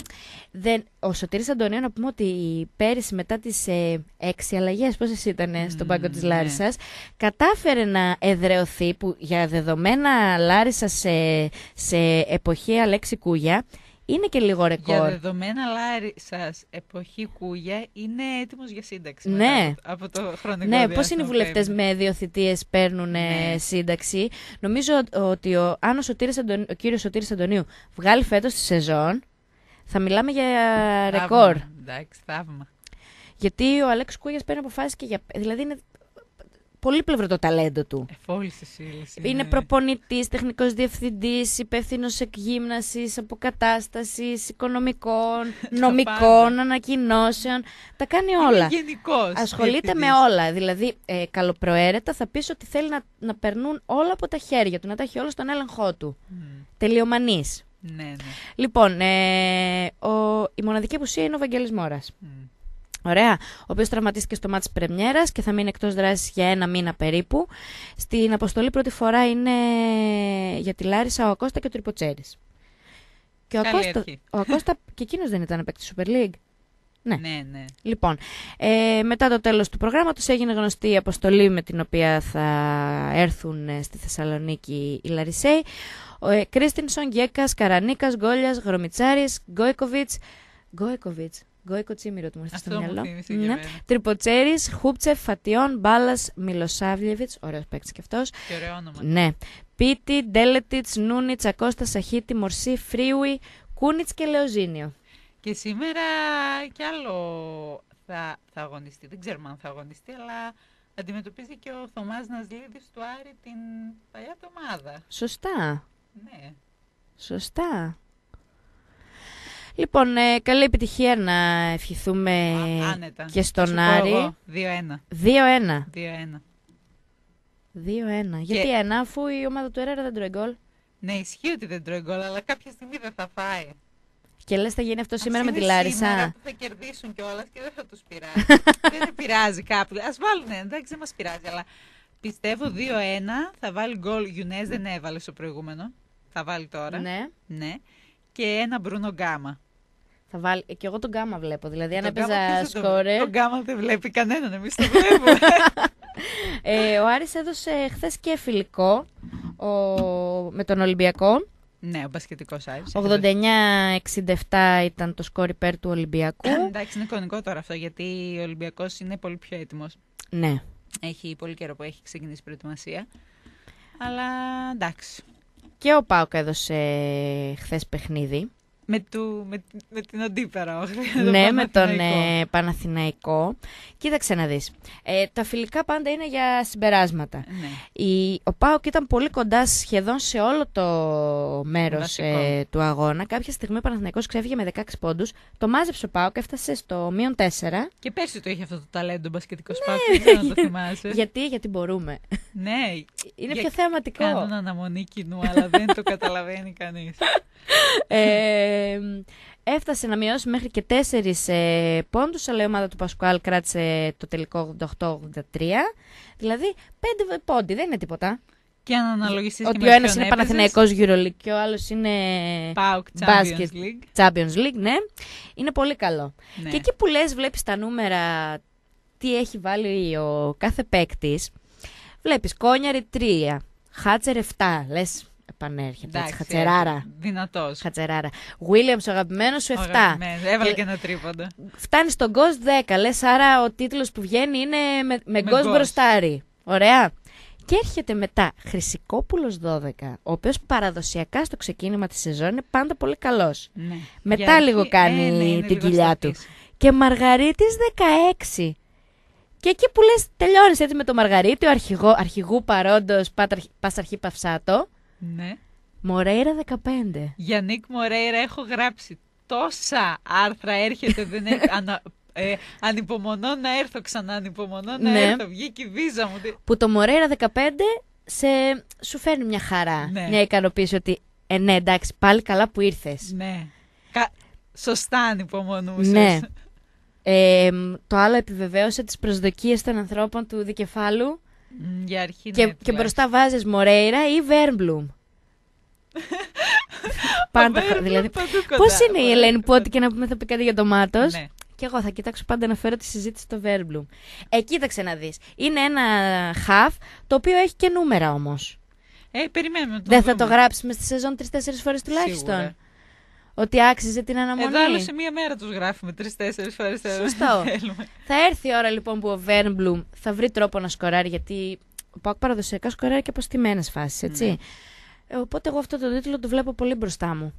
δεν... ο Σωτήρης Αντωνίου να πούμε ότι πέρυσι μετά τις ε, έξι αλλαγές, πόσες ήταν στον πάγκο της της ναι. κατάφερε να εδρεωθεί που για δεδομένα Λάρισα σε, σε εποχή Αλέξη Κούγια, είναι και λίγο ρεκόρ. Για δεδομένα σας, εποχή κούγια, είναι έτοιμος για σύνταξη. Ναι. από το χρονικό Ναι, πώς είναι οι βουλευτέ με δύο θητείες παίρνουν ναι. σύνταξη. Νομίζω ότι ο, αν ο, Σωτήρης ο κύριος Σωτήρης Αντωνίου βγάλει φέτος τη σεζόν, θα μιλάμε για ρεκόρ. εντάξει, θαύμα. Γιατί ο Αλέξ Κούγιας παίρνει αποφάσεις και για. Δηλαδή Πολύ πλευρό το ταλέντο του. Ε, σύλληση. Είναι προπονητής, προπονητής, τεχνικός διευθυντής, υπεύθυνος εκγύμνασης, αποκατάστασης, οικονομικών, νομικών, ανακοινώσεων. Τα κάνει όλα. Γενικός. Ασχολείται με όλα. Δηλαδή, ε, καλοπροαίρετα θα πεις ότι θέλει να, να περνούν όλα από τα χέρια του, να τα έχει όλα στον έλεγχό του. Mm. Ναι, ναι. Λοιπόν, ε, ο, η μοναδική απουσία είναι ο Βαγγέλης Μόρας. Ωραία. Ο οποίος τραυματίστηκε στο μάτι τη Πρεμιέρας και θα μείνει εκτός δράσης για ένα μήνα περίπου. Στην αποστολή πρώτη φορά είναι για τη Λάρισα ο Ακώστα και ο Τρυποτσέρη. Και ο Ακώστα, ο Ακώστα και εκείνος δεν ήταν παίκτης Super League. Ναι. ναι, ναι. Λοιπόν, ε, μετά το τέλος του προγράμματος, έγινε γνωστή η αποστολή με την οποία θα έρθουν ε, στη Θεσσαλονίκη οι Λαρισαίοι. Ο, ε, Κρίστινσον, Γκέκα, Καρανίκας, Γκόλιας, Γρομιτσάρης, Γκόικοβιτ. Γκόικοβιτ. Γκόικο Τσίμηρο του έρθει στο μυαλό. Ναι. Τριποτσέρη, Χούπτσεφ, Φατιών, Μπάλας, Μιλοσάβλιεβιτ. Ωραίος παίκτης κι αυτός. Και ωραίο όνομα. Ναι. Πίτι, Ντέλετιτ, Νούνιτ, Ακώστα, Σαχίτη, Μορσή, Φρίουι, Κούνιτ και Λεοζίνιο. Και σήμερα κι άλλο θα, θα αγωνιστεί. Δεν ξέρουμε αν θα αγωνιστεί, αλλά αντιμετωπίζει και ο Θωμάς Ναζλίδη του Άρη την παλιά εβδομάδα. Σωστά. Ναι. Σωστά. Λοιπόν, ε, καλή επιτυχία να ευχηθούμε Α, και στον Άρη. 2-1. 2-1. 2-1. 2-1. Γιατί ένα, αφού η ομάδα του Ερέρα δεν τρώει γκολ. Ναι, ισχύει ότι δεν τρώει γκολ, αλλά κάποια στιγμή δεν θα φάει. Και λες, θα γίνει αυτό σήμερα με τη Λάρισα. Σήμερα που θα κερδίσουν κιόλας και δεν θα τους πειράζει. δεν πειράζει κάποιο. Ας βάλουν ναι, εντάξει, δεν μας πειράζει, αλλά πιστεύω 2-1 θα βάλει γκολ. Γιουνές δεν έβαλε στο προηγούμενο. Θα βάλει τώρα. Ναι. ναι. Και ένα Μπρούνο Γκάμα. Ε, και εγώ τον Γκάμα βλέπω. Δηλαδή, ε, αν έπαιζα σκόρε. Τον Γκάμα δεν βλέπει κανέναν, εμείς το βλέπουμε. ε, ο Άρης έδωσε χθες και φιλικό ο... με τον Ολυμπιακό. Ναι, ο μπασκετικός Άρης. 89-67 ήταν το σκόρ υπέρ του Ολυμπιακού. Ε, εντάξει, είναι εικονικό τώρα αυτό γιατί ο Ολυμπιακός είναι πολύ πιο έτοιμος. Ναι. Έχει πολύ καιρό που έχει ξεκινήσει η προετοιμασία. Αλλά εντάξει. Και ο Πάοκ έδωσε χθες παιχνίδι. Με, του, με, με την αντίπερα, όχι. Ναι, με τον ε, Παναθηναϊκό. Κοίταξε να δεις. Ε, τα φιλικά πάντα είναι για συμπεράσματα. Ναι. Η, ο Πάοκ ήταν πολύ κοντά σχεδόν σε όλο το μέρος ε, του αγώνα. Κάποια στιγμή ο Παναθηναϊκός ξέφυγε με 16 πόντους. Το μάζεψε ο Πάοκ, έφτασε στο μείον 4. Και πέρσι το είχε αυτό το ταλέντο μπασκετικός ναι. Πάοκ, δεν να το θυμάσαι. Γιατί, γιατί μπορούμε. Ναι. Είναι για... πιο θεαματικό. Κάνουν αναμονή κοινού, αλλά δεν το καταλαβαίνει κανείς. ε, έφτασε να μειώσει μέχρι και 4 ε, πόντους, αλλά η ομάδα του Πασκουάλ κράτησε το τελικό 88-83. Δηλαδή 5 πόντι, δεν είναι τίποτα. Και αν Ότι ο ένας είναι Παναθηναϊκός EuroLeague και ο άλλος είναι Πάουκ Champions League. Champions League, ναι. Είναι πολύ καλό. Ναι. Και εκεί που λες βλέπεις τα νούμερα, τι έχει βάλει ο κάθε παίκτης. Βλέπεις Κόνιαρη 3, Χάτσερ 7, λες επανέρχεται. Εντάξει, χατσεράρα. Ε, Δυνατός. Χατσεράρα. Βίλιαμ, ο αγαπημένος σου 7. Έβαλε και ένα τρίποντα. Φτάνει στον Ghost 10. Λες, άρα ο τίτλος που βγαίνει είναι με, με, μπροστάρι. Ωραία. Και έρχεται μετά Χρυσικόπουλος 12, ο οποίος παραδοσιακά στο ξεκίνημα της σεζόν είναι πάντα πολύ καλός. Ναι. Μετά λίγο κάνει ε, ναι, την κοιλιά του. Και Μαργαρίτης 16. Και εκεί που λες τελειώνεις έτσι με το Μαργαρίτη, ο αρχηγού παρόντος, πας αρχή παυσάτο. Ναι. Μορέιρα 15. Για Νίκ Μορέιρα έχω γράψει τόσα άρθρα έρχεται, δεν ανα... Ε, ανυπομονώ να έρθω ξανά, ανυπομονώ να ναι. έρθω. Βγήκε η βίζα μου. Που το Μορέιρα 15 σε... σου φέρνει μια χαρά. Ναι. Μια ικανοποίηση ότι ε, ναι, εντάξει, πάλι καλά που ήρθες. Ναι. Σωστά ανυπομονούσες. Ναι. Ε, το άλλο επιβεβαίωσε τις προσδοκίες των ανθρώπων του δικεφάλου για αρχή, και, ναι, και μπροστά βάζεις Μορέιρα ή Βέρμπλουμ. πάντα δηλαδή. Πώς είναι η βερμπλουμ παντα δηλαδη πω ειναι η ελενη που ό,τι και να πούμε θα πει κάτι για το μάτο. Ναι. Και εγώ θα κοιτάξω πάντα να φέρω τη συζήτηση στο Βέρμπλουμ. Ε, κοίταξε να δεις. Είναι ένα χαφ το οποίο έχει και νούμερα όμως. Ε, περιμένουμε. Το Δεν θα το γράψουμε στη σεζον τρει τρει-τέσσερι φορέ τουλάχιστον. Σίγουρα ότι άξιζε την αναμονή. Εδώ άλλο σε μία μέρα τους γράφουμε τρει-τέσσερι φορέ. Σωστό. θα έρθει η ώρα λοιπόν που ο Βέρνμπλουμ θα βρει τρόπο να σκοράρει, γιατί ο Πάκ παραδοσιακά σκοράρει και από φάσεις, έτσι. Ναι. οπότε εγώ αυτό το τίτλο το βλέπω πολύ μπροστά μου.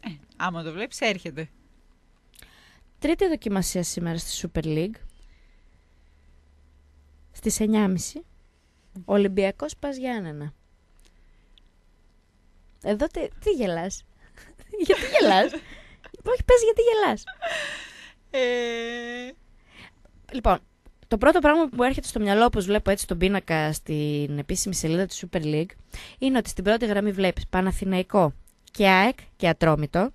Ε, άμα το βλέπεις, έρχεται. Τρίτη δοκιμασία σήμερα στη Super League. Στις 9.30. Ολυμπιακός Πας Εδώ τι, τι γελάς γιατί γελάς. Όχι, πες γιατί γελάς. Ε... Λοιπόν, το πρώτο πράγμα που έρχεται στο μυαλό, όπως βλέπω έτσι τον πίνακα στην επίσημη σελίδα της Super League, είναι ότι στην πρώτη γραμμή βλέπεις Παναθηναϊκό και ΑΕΚ και Ατρόμητο.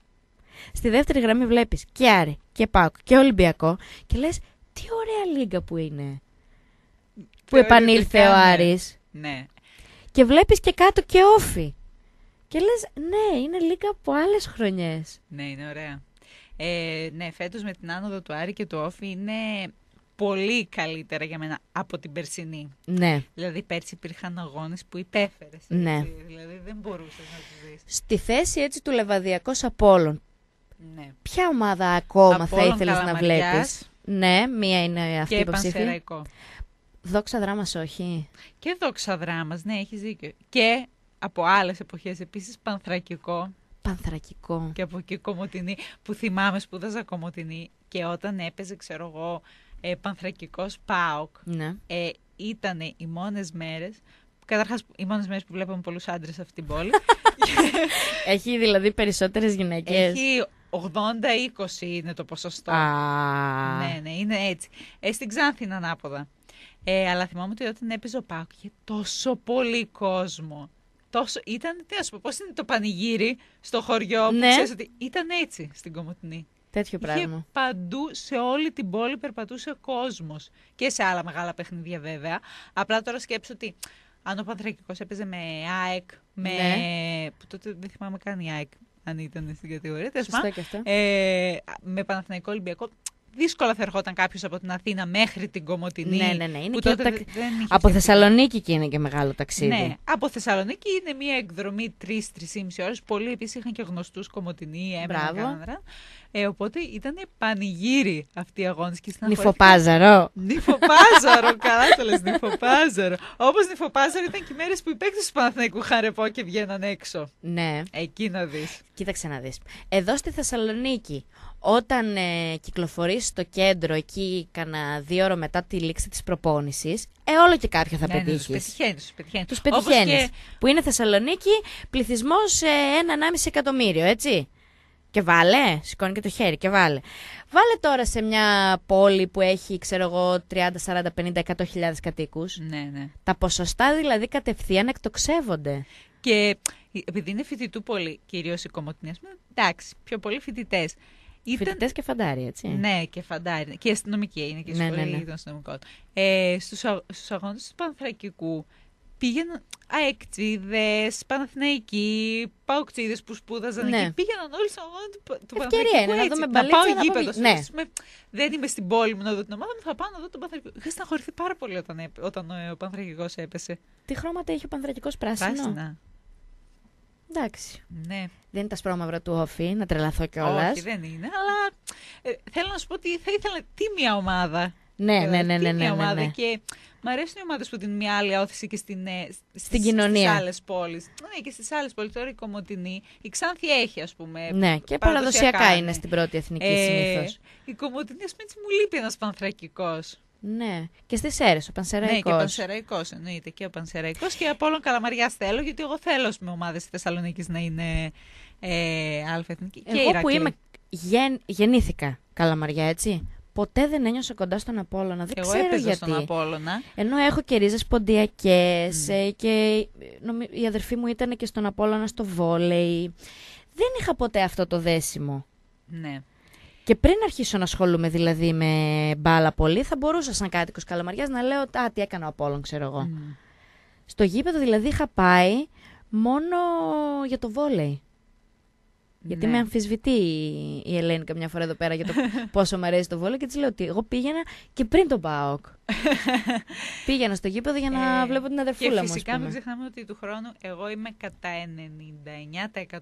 Στη δεύτερη γραμμή βλέπεις και Άρη και πάο και Ολυμπιακό και λες τι ωραία λίγα που είναι. Που επανήλθε ο Άρης. Ναι. Και βλέπεις και κάτω και όφι. Και λες, ναι, είναι λίγα από άλλες χρονιές. Ναι, είναι ωραία. Ε, ναι, φέτος με την άνοδο του Άρη και του Όφη είναι πολύ καλύτερα για μένα από την περσινή. Ναι. Δηλαδή πέρσι υπήρχαν αγώνες που υπέφερες. Ναι. Δηλαδή δεν μπορούσες να τους δεις. Στη θέση έτσι του Λεβαδιακός Απόλλων. Ναι. Ποια ομάδα ακόμα θα ήθελες να βλέπεις. Ναι, μία είναι αυτή η υποψήφια. Δόξα δράμας όχι. Και δόξα δράμας, ναι, έχεις δίκιο. Και από άλλες εποχές επίσης πανθρακικό. Πανθρακικό. Και από εκεί κομωτινή, που θυμάμαι σπούδαζα κομωτινή και όταν έπαιζε, ξέρω εγώ, ε, πανθρακικός ΠΑΟΚ, ναι. ε, ήταν οι μόνες μέρες Καταρχάς, οι μόνες μέρες που βλέπαμε πολλούς άντρες σε αυτήν την πόλη. Έχει δηλαδή περισσότερες γυναίκες. Έχει 80-20 είναι το ποσοστό. Α. Ναι, ναι, είναι έτσι. Ε, στην Ξάνθη είναι ανάποδα. Ε, αλλά θυμάμαι ότι όταν έπαιζε ο πάοκ είχε τόσο πολύ κόσμο τόσο. Ήταν, τι να σου πω, πώς είναι το πανηγύρι στο χωριό που ναι. ξέρεις ότι ήταν έτσι στην Κομωτινή. Τέτοιο Είχε πράγμα. παντού, σε όλη την πόλη περπατούσε ο κόσμος. Και σε άλλα μεγάλα παιχνίδια βέβαια. Απλά τώρα σκέψω ότι αν ο Πανθρακικός έπαιζε με ΑΕΚ, με. Ναι. που τότε δεν θυμάμαι καν η ΑΕΚ αν ήταν στην κατηγορία. Ε, με Παναθηναϊκό Ολυμπιακό δύσκολα θα ερχόταν κάποιος από την Αθήνα μέχρι την Κομωτινή. Ναι, ναι, ναι Είναι και τα... από Θεσσαλονίκη και είναι και μεγάλο ταξίδι. Ναι, από Θεσσαλονίκη είναι μια εκδρομή 3-3,5 ώρες. Πολλοί επίσης είχαν και γνωστούς Κομωτινή, έμεναν ε, οπότε ήταν πανηγύρι αυτοί οι αγώνες. Νυφοπάζαρο. Νυφοπάζαρο, καλά το λες, νυφοπάζαρο. Όπως νυφοπάζαρο ήταν και οι μέρες που οι παίκτες του Παναθηναϊκού χάρεπό και βγαίναν έξω. Ναι. Εκεί να δεις. Κοίταξε να δεις. Εδώ στη Θεσσαλονίκη, όταν ε, κυκλοφορεί στο κέντρο εκεί κανένα δύο ώρα μετά τη λήξη της προπόνησης, ε, όλο και κάποιο θα ναι, πετύχεις. Ναι, τους πετυχαίνεις, πετυχαίνεις. Τους πετυχαίνεις. Και... Που είναι Θεσσαλονίκη, πληθυσμός ε, 1,5 εκατομμύριο, έτσι. Και βάλε, σηκώνει και το χέρι και βάλε. Βάλε τώρα σε μια πόλη που έχει, ξέρω εγώ, 30, 40, 50, 100 χιλιάδες κατοίκους. Ναι, ναι. Τα ποσοστά δηλαδή κατευθείαν εκτοξεύονται. Και επειδή είναι φοιτητού πολύ, κυρίως οι κομμωτινές, εντάξει, πιο πολλοί φοιτητές. Ήταν... Φοιτητές και φαντάρι, έτσι. Ναι, και φαντάρι. Και αστυνομικοί είναι και ναι, ναι, ναι. των αστυνομικών. Ε, στους, α... στους αγώνες του Πανθρακικού πήγαιναν αεκτζίδες, παναθηναϊκοί, παοκτζίδες που σπούδαζαν ναι. εκεί. Πήγαιναν όλοι στον αγώνα του, του Ευκαιρία, είναι, έτσι, να, δούμε μπαλίτσα, να πάω να γήπεδο. Να ναι. δεν είμαι στην πόλη μου να δω την ομάδα μου, θα πάω να δω τον Πανθρακικό. Είχα στεναχωρηθεί πάρα πολύ όταν, όταν ο Πανθρακικός έπεσε. Τι χρώματα έχει ο Πανθρακικός πράσινο. Πράσινα. Εντάξει. Ναι. Δεν είναι τα σπρώμαυρα του όφη, να τρελαθώ κιόλας. Όχι, δεν είναι, αλλά ε, θέλω να σου πω ότι θα ήθελα τίμια ομάδα. Ναι, ναι, ναι, ε, ναι. Ναι, ναι, ομάδα ναι. και μ' αρέσουν οι ομάδες που δίνουν μια άλλη όθηση και στην, ε, στις, στην κοινωνία. Στις άλλες πόλεις. Ναι, και στις άλλες πόλεις. Τώρα η Κομωτινή, η Ξάνθη έχει, ας πούμε. Ναι, και παραδοσιακά ναι. είναι στην πρώτη εθνική ε, συνήθως. Η Κομωτινή, ας πούμε, έτσι μου λείπει ένας πανθρακικός. Ναι. Και στις αίρες, ο Πανσεραϊκό. Ναι, και ο Πανσεραϊκός εννοείται. Και ο Πανσεραϊκός και από όλων καλαμαριά θέλω, γιατί εγώ θέλω με ομάδες της Θεσσαλονίκης να είναι ε, αλφα-εθνική. Εγώ που είμαι. Γεν, γεννήθηκα καλαμαριά, έτσι. Ποτέ δεν ένιωσα κοντά στον Απόλλωνα. Δεν Εγώ ξέρω γιατί. στον Απόλλωνα. Ενώ έχω και ρίζες ποντιακές ε, και ε, νομι... η αδερφή μου ήταν και στον Απόλλωνα στο βόλεϊ. Δεν είχα ποτέ αυτό το δέσιμο. Ναι. Και πριν αρχίσω να ασχολούμαι δηλαδή με μπάλα πολύ, θα μπορούσα σαν κάτοικος Καλαμαριάς να λέω Α, τι έκανα από Απόλλων, ξέρω εγώ. Στο γήπεδο δηλαδή είχα πάει μόνο για το βόλεϊ. Γιατί ναι. με αμφισβητεί η Ελένη καμιά φορά εδώ πέρα για το πόσο μου αρέσει το βόλιο και της λέω ότι εγώ πήγαινα και πριν τον ΠΑΟΚ. πήγαινα στο γήπεδο για να ε, βλέπω την αδερφούλα μου. Φυσικά μην ξεχνάμε ότι του χρόνου εγώ είμαι κατά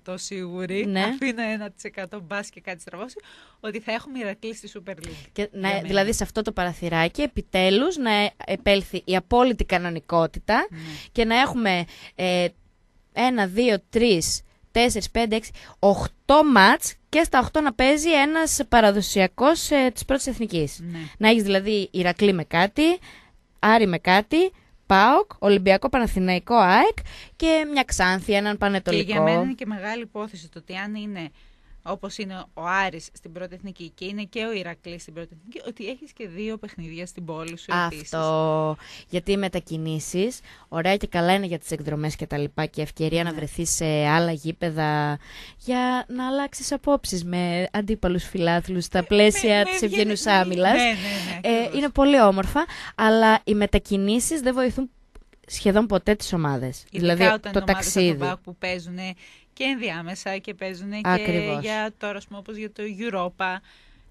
99% σίγουρη. Ναι. Αφήνω 1% μπας και κάτι στραβώσει ότι θα έχουμε Ηρακλή στη Super League. Και, δηλαδή σε αυτό το παραθυράκι επιτέλους να επέλθει η απόλυτη κανονικότητα ναι. και να έχουμε ε, ένα, δύο, τρεις. 4, 5, 6, 8 μάτς και στα 8 να παίζει ένας παραδοσιακός ε, της πρώτης εθνικής. Ναι. Να έχεις δηλαδή Ηρακλή με κάτι, Άρη με κάτι, ΠΑΟΚ, Ολυμπιακό Παναθηναϊκό ΑΕΚ και μια Ξάνθη, έναν Πανετολικό. Και για μένα είναι και μεγάλη υπόθεση το ότι αν είναι όπως είναι ο Άρης στην πρώτη εθνική και είναι και ο Ηρακλής στην πρώτη ότι έχεις και δύο παιχνίδια στην πόλη σου. Αυτό. Επίσης. Γιατί οι μετακινήσεις, ωραία και καλά είναι για τις εκδρομές και τα λοιπά και ευκαιρία να ναι. βρεθείς σε άλλα γήπεδα για να αλλάξεις απόψεις με αντίπαλους φιλάθλους στα ε, πλαίσια τη Ευγενού Άμυλα. Είναι πολύ όμορφα, αλλά οι μετακινήσεις δεν βοηθούν σχεδόν ποτέ τις ομάδες. δηλαδή όταν το ταξίδι. που παίζουν και ενδιάμεσα και παίζουν Ακριβώς. και για τώρα, για το Europa.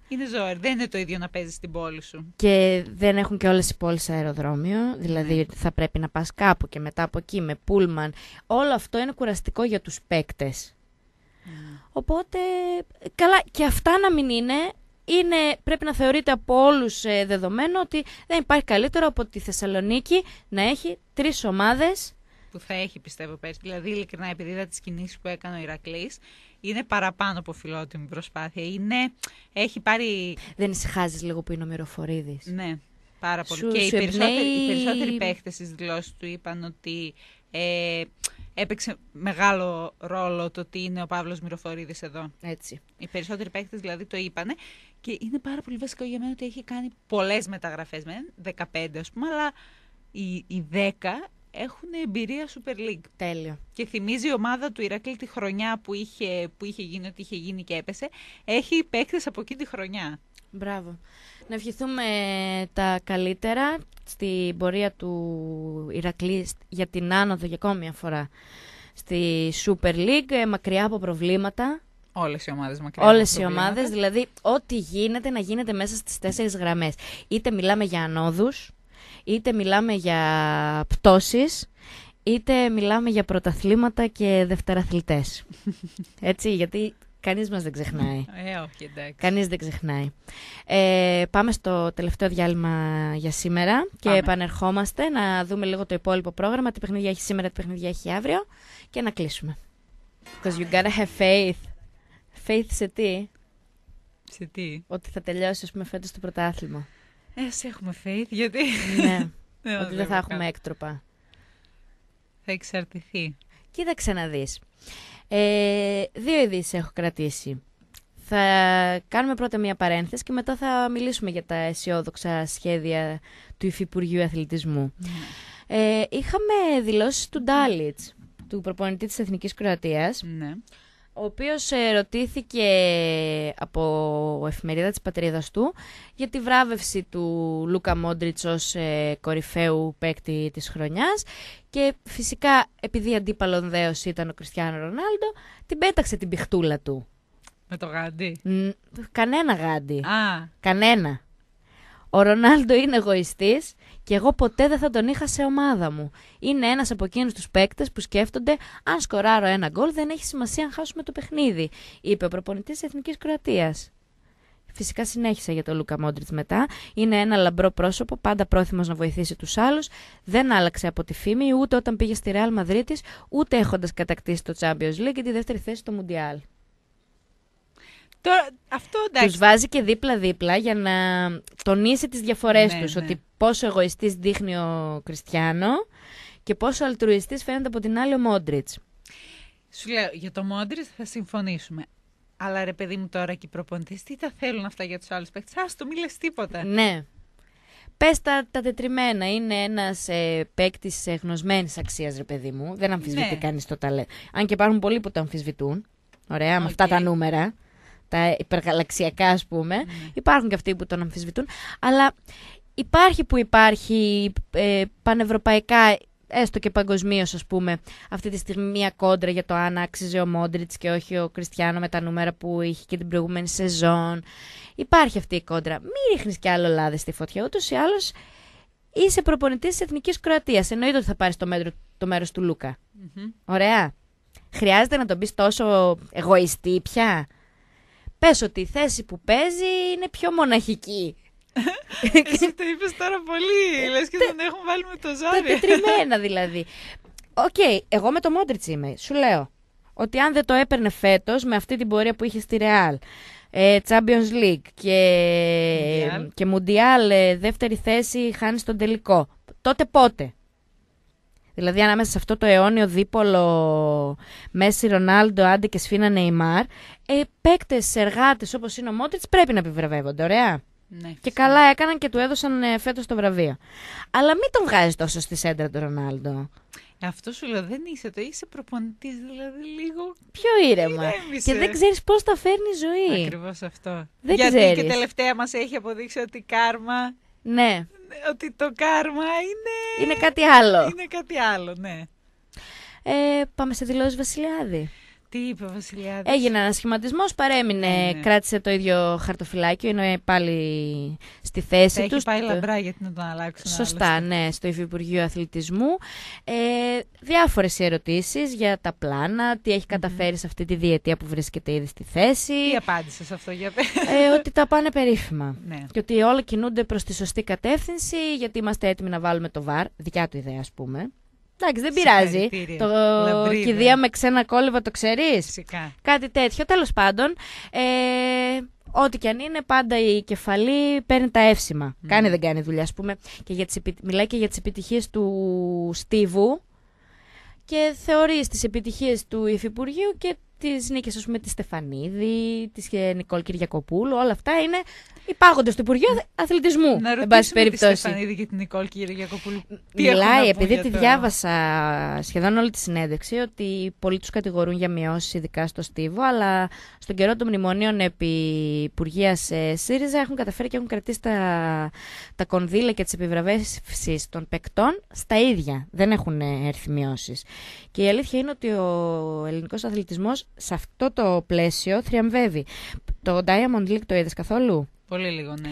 Είναι ζόρι. Δεν είναι το ίδιο να παίζεις στην πόλη σου. Και δεν έχουν και όλες οι πόλεις αεροδρόμιο. Δηλαδή ναι. θα πρέπει να πας κάπου και μετά από εκεί με πούλμαν. Όλο αυτό είναι κουραστικό για τους παίκτες. Ναι. Οπότε, καλά, και αυτά να μην είναι, είναι πρέπει να θεωρείται από όλους ε, δεδομένο ότι δεν υπάρχει καλύτερο από τη Θεσσαλονίκη να έχει τρεις ομάδες που θα έχει πιστεύω πέρσι. Δηλαδή, ειλικρινά, επειδή είδα τις κινήσεις που έκανε ο Ηρακλής, είναι παραπάνω από φιλότιμη προσπάθεια. Είναι, έχει πάρει. Δεν ησυχάζεις λίγο που είναι ο Μυροφορίδης. Ναι, πάρα πολύ. και σου οι, περισσότεροι, οι περισσότεροι παίχτες στι δηλώσει του είπαν ότι ε, έπαιξε μεγάλο ρόλο το ότι είναι ο Παύλος Μυροφορίδης εδώ. Έτσι. Οι περισσότεροι παίχτες δηλαδή το είπανε και είναι πάρα πολύ βασικό για μένα ότι έχει κάνει πολλές μεταγραφές με 15 ας πούμε, αλλά οι, οι έχουν εμπειρία Super League. Τέλειο. Και θυμίζει η ομάδα του Ηρακλή τη χρονιά που είχε, που είχε γίνει ότι είχε γίνει και έπεσε. Έχει παίκτες από εκεί τη χρονιά. Μπράβο. Να ευχηθούμε τα καλύτερα στην πορεία του Ηρακλή για την άνοδο για ακόμη μια φορά στη Super League, ε, μακριά από προβλήματα. Όλες οι ομάδες μακριά. Όλες οι ομάδες, δηλαδή ό,τι γίνεται να γίνεται μέσα στις τέσσερις γραμμές. Είτε μιλάμε για ανόδους, Είτε μιλάμε για πτώσεις, είτε μιλάμε για πρωταθλήματα και δευτεραθλητές. Έτσι, γιατί κανείς μας δεν ξεχνάει. Ε, όχι, εντάξει. Κανείς δεν ξεχνάει. Ε, πάμε στο τελευταίο διάλειμμα για σήμερα και επανερχόμαστε να δούμε λίγο το υπόλοιπο πρόγραμμα, τι παιχνίδια έχει σήμερα, τι παιχνίδια έχει αύριο και να κλείσουμε. Because you gotta have faith. Faith σε τι? Σε τι? Ότι θα τελειώσει, ας πούμε, φέτος το πρωτάθλημα. Ε, ας έχουμε faith, γιατί... ναι, ότι δεν θα έχουμε έκτροπα. Θα εξαρτηθεί. Κοίταξε να δεις. Ε, δύο ειδήσεις έχω κρατήσει. Θα κάνουμε πρώτα μία παρένθεση και μετά θα μιλήσουμε για τα αισιόδοξα σχέδια του Υφυπουργείου Αθλητισμού. Ναι. Ε, είχαμε δηλώσεις του Ντάλιτς, του προπονητή της Εθνικής Κροατίας, Ναι ο οποίος ε, ρωτήθηκε από εφημερίδα της πατρίδας του για τη βράβευση του Λούκα Μόντριτς ως ε, κορυφαίου παίκτη της χρονιάς και φυσικά επειδή αντίπαλον δέος ήταν ο Κριστιανό Ρονάλντο την πέταξε την πιχτούλα του. Με το γάντι. κανένα γάντι. Α. Κανένα. Ο Ρονάλντο είναι εγωιστής και εγώ ποτέ δεν θα τον είχα σε ομάδα μου. Είναι ένας από εκείνους τους παίκτες που σκέφτονται: Αν σκοράρω ένα γκολ, δεν έχει σημασία αν χάσουμε το παιχνίδι, είπε ο προπονητής της Εθνικής Κροατίας. Φυσικά συνέχισα για τον Λούκα Μόντριτ μετά. Είναι ένα λαμπρό πρόσωπο, πάντα πρόθυμος να βοηθήσει τους άλλους. Δεν άλλαξε από τη φήμη ούτε όταν πήγε στη Ρεάλ Μαδρίτη, ούτε έχοντας κατακτήσει το Champions League και τη δεύτερη θέση στο Μουντιάλ. Τώρα, αυτό εντάξει. Τους βάζει και δίπλα-δίπλα για να τονίσει τις διαφορές ναι, τους. Ναι. Ότι πόσο εγωιστής δείχνει ο Κριστιανό και πόσο αλτρουιστής φαίνεται από την άλλη ο Μόντριτς. Σου λέω, για το Μόντριτς θα συμφωνήσουμε. Αλλά ρε παιδί μου τώρα και οι προπονητές, τι θα θέλουν αυτά για τους άλλους παίκτες. Ας μη λες τίποτα. Ναι. Πες τα, τα τετριμένα. Είναι ένας ε, παίκτης ε, γνωσμένης αξίας, ρε παιδί μου. Δεν αμφισβητεί ναι. κανείς το ταλέντο. Αν και υπάρχουν πολλοί που το αμφισβητούν. Ωραία, okay. με αυτά τα νούμερα τα υπεργαλαξιακά ας πούμε. Ναι. Υπάρχουν και αυτοί που τον αμφισβητούν. Αλλά υπάρχει που υπάρχει ε, πανευρωπαϊκά έστω και παγκοσμίως, ας πούμε, αυτή τη στιγμή μια κόντρα για το αν άξιζε ο Μόντριτ και όχι ο Κριστιανό με τα νούμερα που είχε και την προηγούμενη σεζόν. Υπάρχει αυτή η κόντρα. Μην ρίχνεις κι άλλο λάδι στη φωτιά. ούτως ή άλλως είσαι προπονητής της Εθνικής Κροατίας. Εννοείται ότι θα πάρεις το, μέτρο, το μέρος του λουκα Ωραία. Χρειάζεται να τον πεις τόσο εγωιστή πια πες ότι η θέση που παίζει είναι πιο μοναχική. Εσύ το είπες τώρα πολύ. Λες και δεν έχουν βάλει με το Τα πετριμένα, δηλαδή. Οκ, εγώ με το Μόντριτ είμαι. Σου λέω ότι αν δεν το έπαιρνε φέτος με αυτή την πορεία που είχε στη Ρεάλ, ε, Champions League και, και Μουντιάλ ε, δεύτερη θέση, χάνεις τον τελικό. Τότε πότε. Δηλαδή ανάμεσα σε αυτό το αιώνιο δίπολο Μέση Ρονάλντο, Άντε και Σφίνα Νεϊμάρ, ε, παίκτες, εργάτες, όπως είναι ο Μότριτς πρέπει να επιβραβεύονται, ωραία. Ναι, και καλά έκαναν και του έδωσαν ε, φέτος το βραβείο. Αλλά μην τον βγάζεις τόσο στη σέντρα του Ρονάλντο. Αυτό σου λέω, δεν είσαι το, είσαι προπονητής, δηλαδή λίγο. Πιο ήρεμα. Ηρέμισε. Και δεν ξέρεις πώς τα φέρνει η ζωή. Ακριβώς αυτό. Δεν Γιατί ξέρεις. και τελευταία μας έχει αποδείξει ότι κάρμα. Ναι ότι το κάρμα είναι... Είναι κάτι άλλο. Είναι κάτι άλλο, ναι. Ε, πάμε σε δηλώσεις Βασιλιάδη. Τι είπε ο Βασιλιάδης. Έγινε ένας σχηματισμός, παρέμεινε, ε, ναι. κράτησε το ίδιο χαρτοφυλάκιο, είναι πάλι στη θέση του. Έχει πάει λαμπρά γιατί να τον αλλάξουν. Σωστά, ναι, στο Υφυπουργείο Αθλητισμού. Ε, Διάφορες ερωτήσεις για τα πλάνα, τι έχει σε αυτή τη διετία που βρίσκεται ήδη στη θέση. Τι απάντησες σε αυτό για Ε, ότι τα πάνε περίφημα. Ναι. Και ότι όλα κινούνται προς τη σωστή κατεύθυνση, γιατί είμαστε έτοιμοι να βάλουμε το βαρ. Δικιά του ιδέα, ας πούμε. Εντάξει, δεν πειράζει. Το κηδεία με ξένα κόλληβα το ξέρεις. Κάτι τέτοιο. Τέλος πάντων. Ε, ό,τι και αν είναι, πάντα η κεφαλή παίρνει τα εύσημα. Mm. Κάνει δεν κάνει δουλειά, ας πούμε. Και για τις, μιλάει και για τις επιτυχίες του Στίβου και θεωρεί τις επιτυχίες του Υφυπουργείου και τις νίκες, ας πούμε, της Στεφανίδη, της ε, Νικόλ Κυριακοπούλου. Όλα αυτά είναι υπάγονται στο Υπουργείο Αθλητισμού. Να εν πάση Τη Στεφανίδη και την Νικόλ Κυριακοπούλου. Μιλάει, επειδή τη διάβασα σχεδόν όλη τη συνέντευξη, ότι πολλοί τους κατηγορούν για μειώσεις, ειδικά στο Στίβο, αλλά στον καιρό των μνημονίων επί Υπουργείας ε, ΣΥΡΙΖΑ έχουν καταφέρει και έχουν κρατήσει τα, τα κονδύλια και τις επιβραβεύσεις των παικτών στα ίδια. Δεν έχουν ε, έρθει μειώσεις. Και η αλήθεια είναι ότι ο ελληνικός αθλητισμός σε αυτό το πλαίσιο θριαμβεύει. Το Diamond League το είδες καθόλου. Πολύ λίγο, ναι.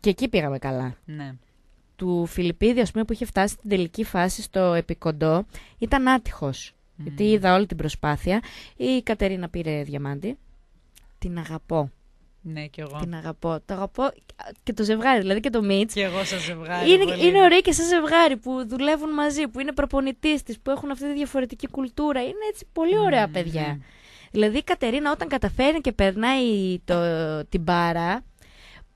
Και εκεί πήγαμε καλά. Ναι. Του Φιλιππίδη, ας πούμε, που είχε φτάσει στην τελική φάση στο επικοντό, ήταν άτυχος. Mm. Γιατί είδα όλη την προσπάθεια. Η Κατερίνα πήρε διαμάντι. Την αγαπώ. Ναι, και εγώ. Την αγαπώ. Το αγαπώ και το ζευγάρι, δηλαδή και το Μίτ. Και εγώ σαν ζευγάρι. Είναι, πολύ. είναι ωραία και σαν ζευγάρι που δουλεύουν μαζί, που είναι προπονητής της, που έχουν αυτή τη διαφορετική κουλτούρα. Είναι έτσι πολύ ωραία mm. παιδιά. Δηλαδή η Κατερίνα όταν καταφέρνει και περνάει το, την μπάρα,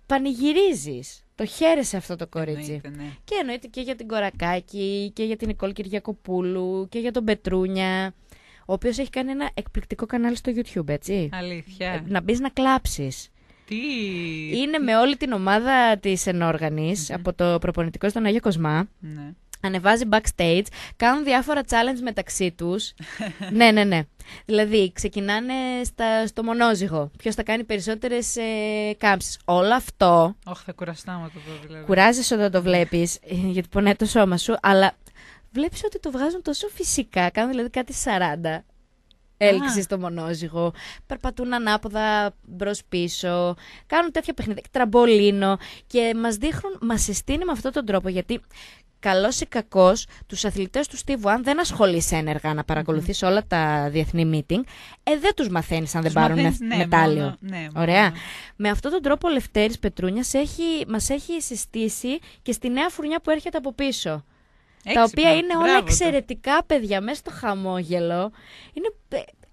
πανηγυρίζεις. Το χαίρεσαι αυτό το κορίτσι. Ναι. Και εννοείται και για την Κορακάκη και για την Νικόλ Κυριακοπούλου και για τον Πετρούνια. Ο οποίος έχει κάνει ένα εκπληκτικό κανάλι στο YouTube, έτσι. Αλήθεια. Ε, να μπεις να κλάψεις. Τι. Είναι με όλη την ομάδα της Ενόργανης, ναι. από το προπονητικό στον Άγιο Κοσμά. Ναι ανεβάζει backstage, κάνουν διάφορα challenge μεταξύ τους. ναι, ναι, ναι. Δηλαδή, ξεκινάνε στα, στο μονόζυγο. Ποιος θα κάνει περισσότερες ε, κάμψεις. Όλο αυτό. Όχι, θα κουραστάμε όταν το δηλαδή. Κουράζεσαι όταν το βλέπεις, ε, γιατί πονάει το σώμα σου, αλλά βλέπεις ότι το βγάζουν τόσο φυσικά. Κάνουν δηλαδή κάτι 40 έλξη στο μονόζυγο. Περπατούν ανάποδα μπρο-πίσω. Κάνουν τέτοια παιχνίδια. Τραμπολίνο. Και μας δείχνουν, μας συστήνει με αυτόν τον τρόπο. Γιατί καλός ή κακός, τους αθλητές του Στίβου αν δεν ασχολείσαι ένεργα να παρακολουθει όλα τα διεθνή meeting, ε, δεν τους μαθαίνεις αν δεν πάρουν ναι, μετάλλιο. Ναι, Ωραία. Με αυτόν τον τρόπο ο Λευτέρης Πετρούνιας έχει, μας έχει συστήσει και στη νέα φουρνιά που έρχεται από πίσω. Τα οποία είναι όλα εξαιρετικά παιδιά, μέσα στο χαμόγελο. Είναι,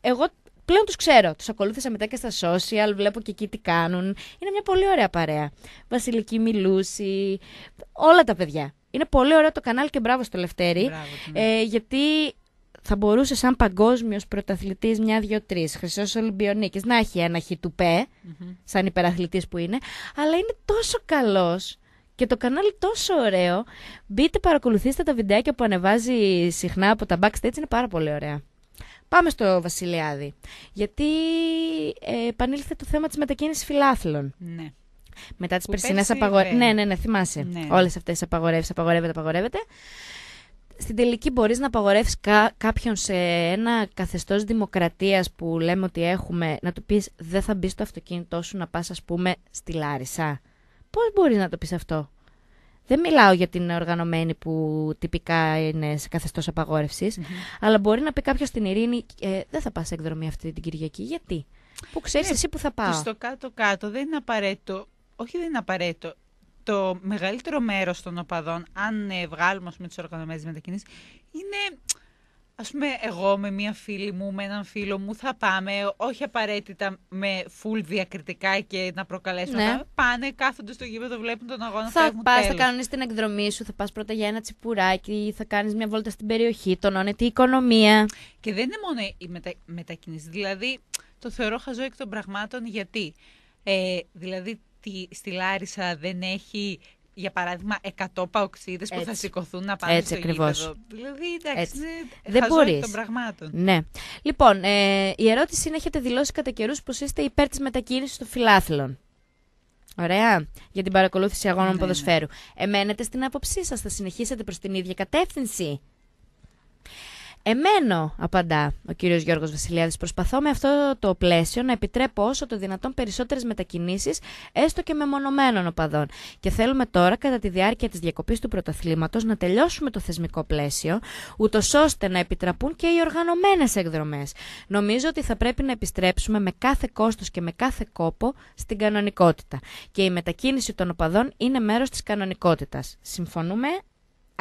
εγώ πλέον τους ξέρω. Τους ακολούθησα μετά και στα social, βλέπω και εκεί τι κάνουν. Είναι μια πολύ ωραία παρέα. Βασιλική Μιλούση, όλα τα παιδιά. Είναι πολύ ωραίο το κανάλι και μπράβο στο Λευτέρι. Ναι. ε, γιατί θα μπορούσε σαν παγκόσμιος πρωταθλητής μια, δύο, τρεις, χρυσός Ολυμπιονίκης, να έχει ένα χιτουπέ, σαν υπεραθλητής που είναι, αλλά είναι τόσο καλός και το κανάλι τόσο ωραίο. Μπείτε, παρακολουθήστε τα βιντεάκια που ανεβάζει συχνά από τα backstage. Είναι πάρα πολύ ωραία. Πάμε στο Βασιλιάδη. Γιατί ε, επανήλθε το θέμα της μετακίνησης φιλάθλων. Ναι. Μετά τις περσινές απαγορεύσεις. Ναι. ναι, ναι, ναι, θυμάσαι. Ναι, ναι. Όλες αυτές τις απαγορεύσεις, απαγορεύεται, απαγορεύεται. Στην τελική μπορείς να απαγορεύσεις κάποιον σε ένα καθεστώς δημοκρατίας που λέμε ότι έχουμε, να του πεις δεν θα μπει στο αυτοκίνητό σου να πας ας πούμε στη Λάρισα. Πώς μπορείς να το πεις αυτό. Δεν μιλάω για την οργανωμένη που τυπικά είναι σε καθεστώς αλλά μπορεί να πει κάποιος στην Ειρήνη «Ε, δεν θα πας εκδρομή αυτή την Κυριακή. Γιατί. Που ξέρεις ναι, εσύ που θα πάω. Στο κάτω-κάτω δεν είναι απαραίτητο, όχι δεν είναι απαραίτητο, το μεγαλύτερο μέρος των οπαδών, αν ε, βγάλουμε με τις οργανωμένες είναι Ας πούμε, εγώ με μία φίλη μου, με έναν φίλο μου θα πάμε, όχι απαραίτητα με φουλ διακριτικά και να προκαλέσουμε. Ναι. πάνε, κάθονται στο γήπεδο, βλέπουν τον αγώνα, θα πας, Θα κάνεις την εκδρομή σου, θα πας πρώτα για ένα τσιπουράκι, θα κάνεις μια βόλτα στην περιοχή, τονώνεται η οικονομία. Και δεν είναι μόνο η μετακίνηση, δηλαδή το θεωρώ χαζό εκ των πραγμάτων γιατί. Ε, δηλαδή, στη Λάρισα δεν έχει για παράδειγμα 100 παοξίδες που θα σηκωθούν να πάνε στο Δηλαδή, εντάξει, δεν μπορείς. των πραγμάτων. Ναι. Λοιπόν, ε, η ερώτηση είναι: Έχετε δηλώσει κατά καιρούς πως είστε υπέρ της μετακίνησης των φιλάθλων. Ωραία. Για την παρακολούθηση αγώνων ναι, ναι. ποδοσφαίρου. Εμένετε στην άποψή σας, θα συνεχίσετε προς την ίδια κατεύθυνση. Εμένω, απαντά ο κύριος Γιώργος Βασιλιάδης. Προσπαθώ με αυτό το πλαίσιο να επιτρέπω όσο το δυνατόν περισσότερες μετακινήσεις, έστω και μεμονωμένων οπαδών. Και θέλουμε τώρα, κατά τη διάρκεια της διακοπής του πρωταθλήματος, να τελειώσουμε το θεσμικό πλαίσιο, ούτως ώστε να επιτραπούν και οι οργανωμένες εκδρομές. Νομίζω ότι θα πρέπει να επιστρέψουμε με κάθε κόστος και με κάθε κόπο στην κανονικότητα. Και η μετακίνηση των οπαδών είναι μέρος της κανονικότητας. Συμφωνούμε,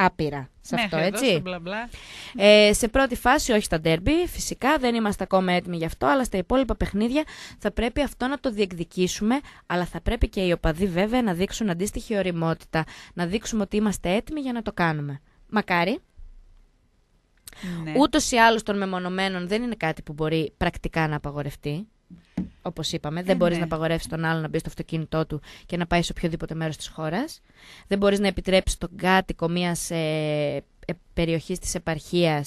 άπειρα σε Μέχρι ναι, έτσι. μπλα μπλα. Ε, σε πρώτη φάση, όχι στα ντέρμπι, φυσικά δεν είμαστε ακόμα έτοιμοι γι' αυτό, αλλά στα υπόλοιπα παιχνίδια θα πρέπει αυτό να το διεκδικήσουμε, αλλά θα πρέπει και οι οπαδοί βέβαια να δείξουν αντίστοιχη ωριμότητα να δείξουμε ότι είμαστε έτοιμοι για να το κάνουμε. Μακάρι. Ναι. Ούτως ή άλλως των μεμονωμένων δεν είναι κάτι που μπορεί πρακτικά να απαγορευτεί. Όπως είπαμε, δεν ε, μπορείς ναι. να απαγορεύσεις τον άλλο να μπει στο αυτοκίνητό του και να πάει σε οποιοδήποτε μέρος της χώρας. Δεν μπορείς να επιτρέψεις τον κάτοικο μιας ε, ε περιοχής της επαρχίας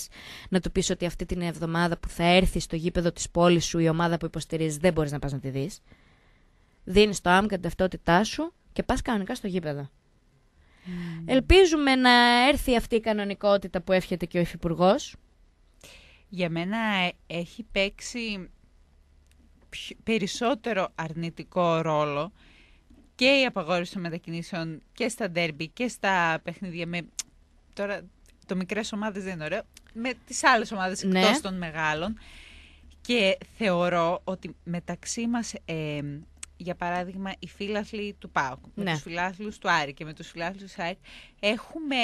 να του πεις ότι αυτή την εβδομάδα που θα έρθει στο γήπεδο της πόλης σου η ομάδα που υποστηρίζεις δεν μπορείς να πας να τη δεις. Δίνεις το άμκα την ταυτότητά σου και πας κανονικά στο γήπεδο. Mm. Ελπίζουμε να έρθει αυτή η κανονικότητα που εύχεται και ο Υφυπουργός. Για μένα ε, έχει παίξει περισσότερο αρνητικό ρόλο και η απαγόρευση των μετακινήσεων και στα ντέρμπι και στα παιχνίδια με... Τώρα το μικρές ομάδες δεν είναι ωραίο. Με τις άλλες ομάδες ναι. εκτός των μεγάλων. Και θεωρώ ότι μεταξύ μας, για παράδειγμα, οι φίλαθλοι του ΠΑΟΚ, με ναι. τους φιλάθλους του Άρη και με τους φιλάθλους του έχουμε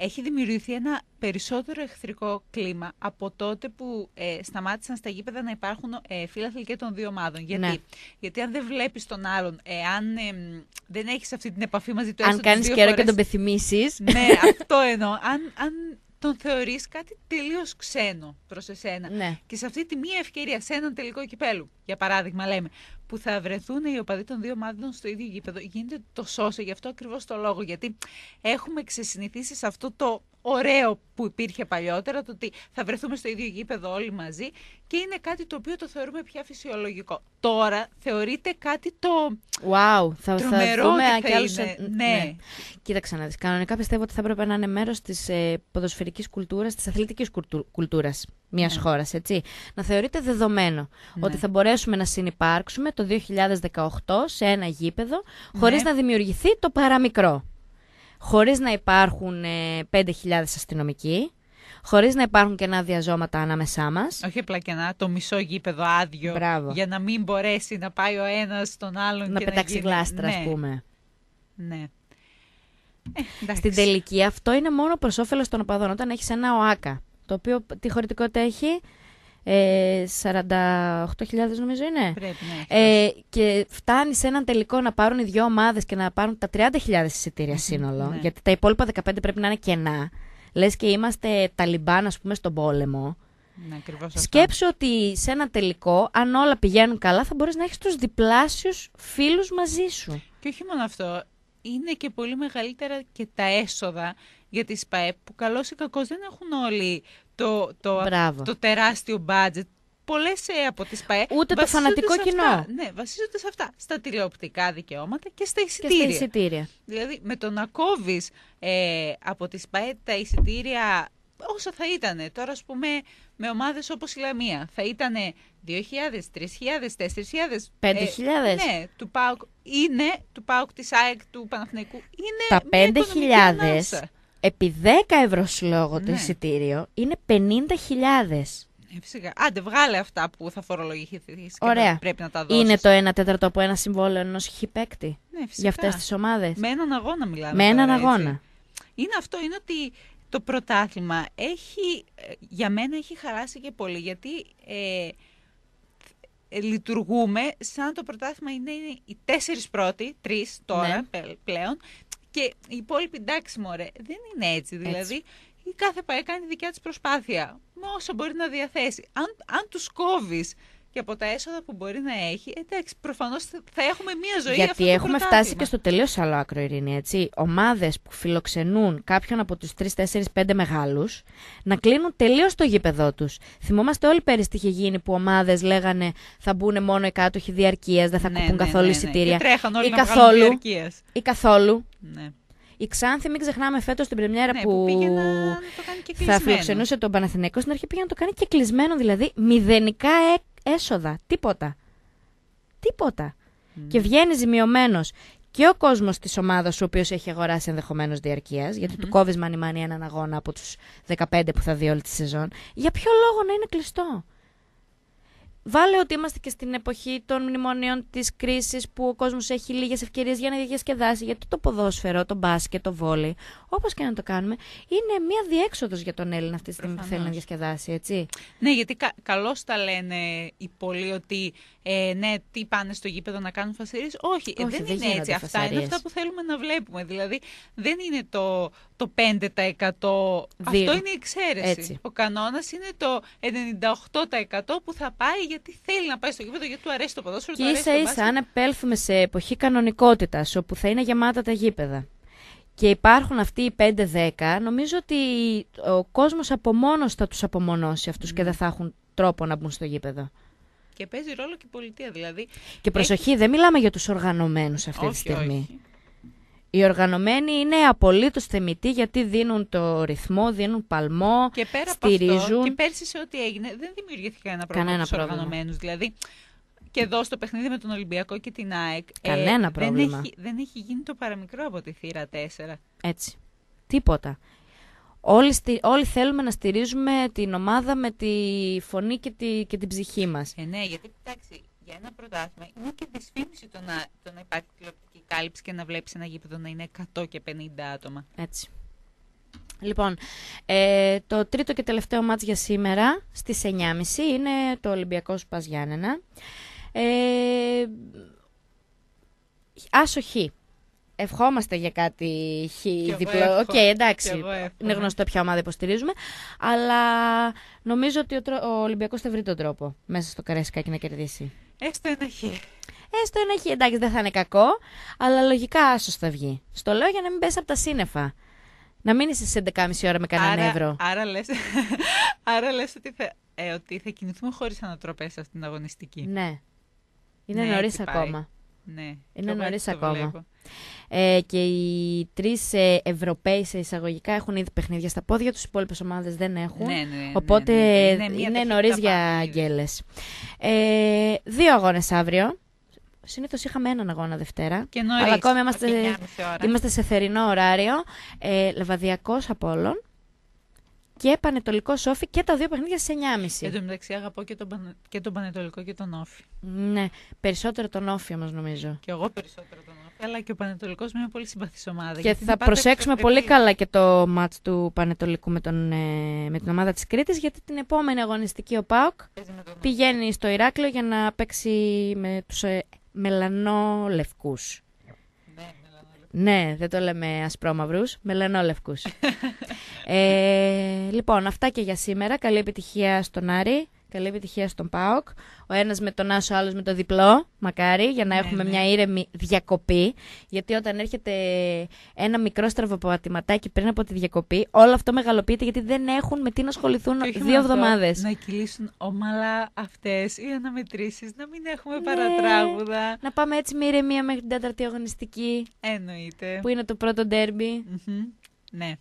έχει δημιουργηθεί ένα περισσότερο εχθρικό κλίμα από τότε που ε, σταμάτησαν στα γήπεδα να υπάρχουν ε, φίλαθλοι και των δύο ομάδων. Γιατί, ναι. γιατί αν δεν βλέπεις τον άλλον, ε, αν δεν έχεις αυτή την επαφή μαζί του, αν κάνει καιρό και τον πεθυμίσεις. Ναι, αυτό εννοώ. Αν, αν τον θεωρείς κάτι τελείως ξένο προς εσένα. Ναι. Και σε αυτή τη μία ευκαιρία, σε έναν τελικό κυπέλου, για παράδειγμα λέμε, που θα βρεθούν οι οπαδοί των δύο ομάδων στο ίδιο γήπεδο, γίνεται το σώσο, γι' αυτό ακριβώς το λόγο, γιατί έχουμε ξεσυνηθίσει σε αυτό το ωραίο που υπήρχε παλιότερα, το ότι θα βρεθούμε στο ίδιο γήπεδο όλοι μαζί και είναι κάτι το οποίο το θεωρούμε πια φυσιολογικό. Τώρα θεωρείται κάτι το wow, θα, τρομερό θα θα Ναι. ναι. Κοίταξα να δεις, κανονικά πιστεύω ότι θα έπρεπε να είναι μέρος της ε, ποδοσφαιρικής κουλτούρας, της αθλητικής κουλτου... κουλτούρας μιας ναι. χώρας, έτσι. Να θεωρείται δεδομένο ναι. ότι θα μπορέσουμε να συνεπάρξουμε το 2018 σε ένα γήπεδο χωρίς ναι. να δημιουργηθεί το παραμικρό χωρίς να υπάρχουν 5.000 ε, αστυνομικοί, χωρίς να υπάρχουν κενά διαζώματα ανάμεσά μας. Όχι απλά κενά, το μισό γήπεδο άδειο Μπράβο. για να μην μπορέσει να πάει ο ένας στον άλλον. Να και πετάξει να πετάξει γλάστρα ναι. ας πούμε. Ναι. Ε, Στην τελική αυτό είναι μόνο προς όφελος των οπαδών. Όταν έχεις ένα ΟΑΚΑ, το οποίο τη χωρητικότητα έχει ε, 48.000 νομίζω είναι. ε, και φτάνει σε έναν τελικό να πάρουν οι δύο ομάδες και να πάρουν τα 30.000 εισιτήρια σύνολο, ναι. γιατί τα υπόλοιπα 15 πρέπει να είναι κενά. Λες και είμαστε Ταλιμπάν, ας πούμε, στον πόλεμο. Ναι, Σκέψου ότι σε ένα τελικό, αν όλα πηγαίνουν καλά, θα μπορείς να έχεις τους διπλάσιους φίλους μαζί σου. Και όχι μόνο αυτό, είναι και πολύ μεγαλύτερα και τα έσοδα για τις ΠΑΕΠ που καλώς ή κακώς δεν έχουν όλοι το, το, το τεράστιο budget. Πολλές ε, από τις ΠαΕ. Ούτε το φανατικό κοινό. Ναι, βασίζονται σε αυτά. Στα τηλεοπτικά δικαιώματα και στα εισιτήρια. Και εισιτήρια. Δηλαδή, με το να κόβεις ε, από τις ΠαΕ τα εισιτήρια όσα θα ήταν. Τώρα, ας πούμε, με ομάδες όπως η Λαμία. Θα ήταν 2.000, 3.000, 4.000. 5.000. ναι, του ΠΑΟΚ. Είναι του ΠΑΟΚ της ΑΕΚ του Παναθηναϊκού. Είναι. Τα 5.000 επί 10 ευρώ συλλόγο το ναι. εισιτήριο είναι 50.000. Ε, φυσικά. Άντε, βγάλε αυτά που θα φορολογηθείς Ωραία. και πρέπει να τα δώσεις. Είναι το 1 τέταρτο από ένα συμβόλαιο ενός χιπέκτη ναι, για αυτές τις ομάδες. Με έναν αγώνα μιλάμε. Με έναν αγώνα. Είναι αυτό, είναι ότι το πρωτάθλημα έχει, ε, για μένα έχει χαράσει και πολύ, γιατί ε, ε, λειτουργούμε σαν το πρωτάθλημα είναι, οι τέσσερις πρώτοι, τρεις τώρα ναι. πλέον, και οι υπόλοιποι εντάξει, μωρέ, δεν είναι έτσι. Δηλαδή, η κάθε πάει κάνει τη δικιά της προσπάθεια με όσο μπορεί να διαθέσει. Αν, αν τους κόβεις και από τα έσοδα που μπορεί να έχει, εντάξει, προφανώς θα έχουμε μία ζωή Γιατί αυτό έχουμε φτάσει και στο τελείως άλλο άκρο, Ειρήνη. Έτσι. Ομάδες που φιλοξενούν κάποιον από τους 3, 4, 5 μεγάλους να κλείνουν τελείως το γήπεδό τους. Θυμόμαστε όλοι πέρυσι τι είχε γίνει που ομάδες λέγανε θα μπουν μόνο οι κάτοχοι διαρκείας, δεν θα ναι, κοπούν ναι, καθόλου ναι, ναι. εισιτήρια. Ναι, ή, καθόλου, ή καθόλου. Ναι. Η Ξάνθη, μην ξεχνάμε φέτος την Πρεμιέρα ναι, που, που πήγε να... το κάνει και θα φιλοξενούσε τον Παναθηναϊκό. Στην αρχή πήγε να το κάνει και κλεισμένο, δηλαδή μηδενικά έσοδα, τίποτα. Τίποτα. Και βγαίνει ζημιωμένος και ο κόσμος της ομάδας, ο οποίος έχει αγοράσει ενδεχομένως διαρκείας, γιατί mm-hmm. του κόβει μανιμάνι έναν αγώνα από τους 15 που θα δει όλη τη σεζόν, για ποιο λόγο να είναι κλειστό. Βάλε ότι είμαστε και στην εποχή των μνημονίων της κρίσης που ο κόσμος έχει λίγες ευκαιρίες για να διασκεδάσει. Γιατί το ποδόσφαιρο, το μπάσκετ, το βόλι, όπως και να το κάνουμε, είναι μία διέξοδος για τον Έλληνα αυτή τη στιγμή που θέλει να διασκεδάσει, έτσι. Ναι, γιατί κα- καλώς τα λένε οι πολλοί ότι ε, ναι, τι πάνε στο γήπεδο να κάνουν φασάριες. Ε, Όχι, δεν, είναι έτσι αυτά. Είναι αυτά που θέλουμε να βλέπουμε. Δηλαδή, δεν είναι το, το 5%. Δύο. Αυτό είναι η εξαίρεση. Ο κανόνας είναι το 98% που θα πάει γιατί θέλει να πάει στο γήπεδο, γιατί του αρέσει το ποδόσφαιρο. Και ίσα ίσα, αν επέλθουμε σε εποχή κανονικότητας, όπου θα είναι γεμάτα τα γήπεδα και υπάρχουν αυτοί οι 5-10, νομίζω ότι ο κόσμος από μόνος θα τους απομονώσει αυτούς mm. και ναι. δεν θα έχουν τρόπο να μπουν στο γήπεδο. Και παίζει ρόλο και η πολιτεία. Δηλαδή, και προσοχή, έχει... δεν μιλάμε για τους οργανωμένους αυτή όχι, τη στιγμή. Όχι. Οι οργανωμένοι είναι απολύτως θεμητοί γιατί δίνουν το ρυθμό, δίνουν παλμό, και πέρα στηρίζουν. Από αυτό, και πέρσι σε ό,τι έγινε δεν δημιουργήθηκε κανένα πρόβλημα κανένα στους Δηλαδή και εδώ στο παιχνίδι με τον Ολυμπιακό και την ΑΕΚ ε, κανένα ε, πρόβλημα. Δεν, έχει, δεν έχει γίνει το παραμικρό από τη θύρα 4. Έτσι. Τίποτα. Όλοι, θέλουμε να στηρίζουμε την ομάδα με τη φωνή και, τη, και την ψυχή μας. Ε, ναι, γιατί κοιτάξτε, για ένα πρωτάθλημα είναι και δυσφήμιση το να, το να υπάρχει τηλεοπτική κάλυψη και να βλέπεις ένα γήπεδο να είναι 100 και 50 άτομα. Έτσι. Λοιπόν, ε, το τρίτο και τελευταίο μάτς για σήμερα στις 9.30 είναι το Ολυμπιακός Σπας ε, άσοχη ευχόμαστε για κάτι χι διπλό. Οκ, okay, εντάξει. Είναι γνωστό ποια ομάδα υποστηρίζουμε. Αλλά νομίζω ότι ο, ο Ολυμπιακός θα βρει τον τρόπο μέσα στο καρέσκάκι να κερδίσει. Έστω ένα χι. Έστω ένα χι. Εντάξει, δεν θα είναι κακό. Αλλά λογικά άσο θα βγει. Στο λέω για να μην πέσει από τα σύννεφα. Να μην είσαι σε 11,5 ώρα με κανέναν ευρώ. Άρα λες άρα λες ότι, θα, ε, ότι θα κινηθούμε χωρίς ανατροπές αυτήν την αγωνιστική. Ναι. Είναι ναι, νωρίς ακόμα. Ναι. Είναι νωρί ακόμα. Ε, και οι τρεις ε, Ευρωπαίοι σε εισαγωγικά έχουν ήδη παιχνίδια στα πόδια τους, οι υπόλοιπες ομάδες δεν έχουν. Ναι, ναι, ναι οπότε ναι, ναι, ναι είναι νωρίς για αγγέλες. Ε, δύο αγώνες αύριο. Συνήθως είχαμε έναν αγώνα Δευτέρα. Και νωρίς, αλλά ακόμα είμαστε, είμαστε σε θερινό ωράριο. Ε, Λεβαδιακός από όλων και Πανετολικό όφη και τα δύο παιχνίδια σε 9.30. Εν τω μεταξύ, αγαπώ και τον, και τον Πανετολικό και τον όφη. Ναι, περισσότερο τον όφη όμως νομίζω. Και εγώ περισσότερο τον όφη. Καλά και ο Πανετολικός με μια πολύ συμπαθής ομάδα. Και θα προσέξουμε πολύ καλά και το μάτ του Πανετολικού με, τον, ε, με την ομάδα της Κρήτης, γιατί την επόμενη αγωνιστική ο Πάοκ πηγαίνει στο Ηράκλειο για να παίξει με τους ε, μελανόλευκού. Ναι, ναι, δεν το λέμε ασπρόμαυρους, μελανόλευκους. ε, λοιπόν, αυτά και για σήμερα. Καλή επιτυχία στον Άρη. Καλή επιτυχία στον ΠΑΟΚ. Ο ένας με τον Άσο, ο άλλος με το διπλό. Μακάρι, για να ναι, έχουμε ναι. μια ήρεμη διακοπή. Γιατί όταν έρχεται ένα μικρό στραβοπατηματάκι πριν από τη διακοπή, όλο αυτό μεγαλοποιείται γιατί δεν έχουν με τι να ασχοληθούν δύο εβδομάδες. Να κυλήσουν ομαλά αυτές οι αναμετρήσεις, να μην έχουμε ναι, παρατράγουδα. Να πάμε έτσι με ηρεμία μέχρι την τέταρτη αγωνιστική. Εννοείται. Που είναι το πρώτο ντέρμπι. Mm-hmm. Ναι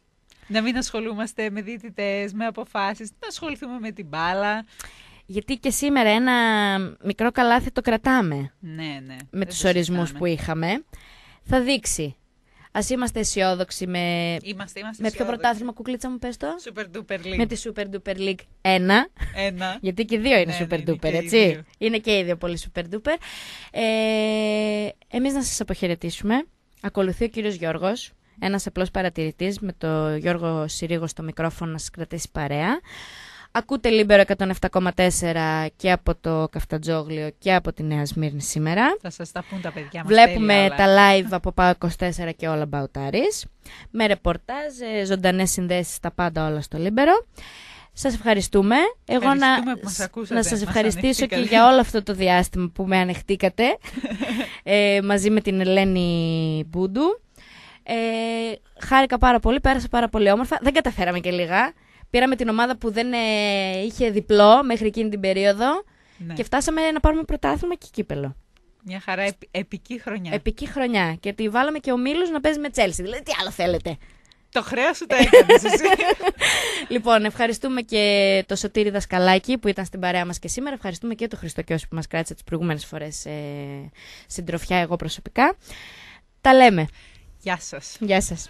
να μην ασχολούμαστε με διαιτητές, με αποφάσεις, να ασχοληθούμε με την μπάλα. Γιατί και σήμερα ένα μικρό καλάθι το κρατάμε. Ναι, ναι. Με του ορισμούς που είχαμε. Θα δείξει. Ας είμαστε αισιόδοξοι με. Είμαστε, είμαστε με ποιο πρωτάθλημα κουκλίτσα μου πες το. Super Duper League. Με τη Super Duper League 1. Ένα. Ένα. Γιατί και δύο είναι ναι, Super ναι, ναι, Duper, είναι έτσι. είναι και οι δύο πολύ Super Duper. Ε, Εμείς να σας αποχαιρετήσουμε. Ακολουθεί ο κύριος Γιώργος ένας απλός παρατηρητής με το Γιώργο Συρίγος στο μικρόφωνο να σας κρατήσει παρέα. Ακούτε Λίμπερο 107,4 και από το Καφτατζόγλιο και από τη Νέα Σμύρνη σήμερα. Θα σας τα πούν τα παιδιά μας. Βλέπουμε τα live από ΠΑΟ 24 και όλα Aris. Με ρεπορτάζ, ε, ζωντανές συνδέσεις, τα πάντα όλα στο Λίμπερο. Σας ευχαριστούμε. Εγώ να, να σας ευχαριστήσω και για όλο αυτό το διάστημα που με ανεχτήκατε ε, μαζί με την Ελένη Μπούντου. Ε, χάρηκα πάρα πολύ, πέρασε πάρα πολύ όμορφα. Δεν καταφέραμε και λίγα. Πήραμε την ομάδα που δεν ε, είχε διπλό μέχρι εκείνη την περίοδο ναι. και φτάσαμε να πάρουμε πρωτάθλημα και κύπελο. Μια χαρά, επ, επική χρονιά. Επική χρονιά. Και τη βάλαμε και ο Μίλος να παίζει με Τσέλσι. Δηλαδή, τι άλλο θέλετε. Το χρέος σου τα έκανε. λοιπόν, ευχαριστούμε και το Σωτήρι Δασκαλάκη που ήταν στην παρέα μας και σήμερα. Ευχαριστούμε και το Χριστοκιώση που μας κράτησε τις προηγούμενες φορές ε, συντροφιά εγώ προσωπικά. Τα λέμε. Y ases.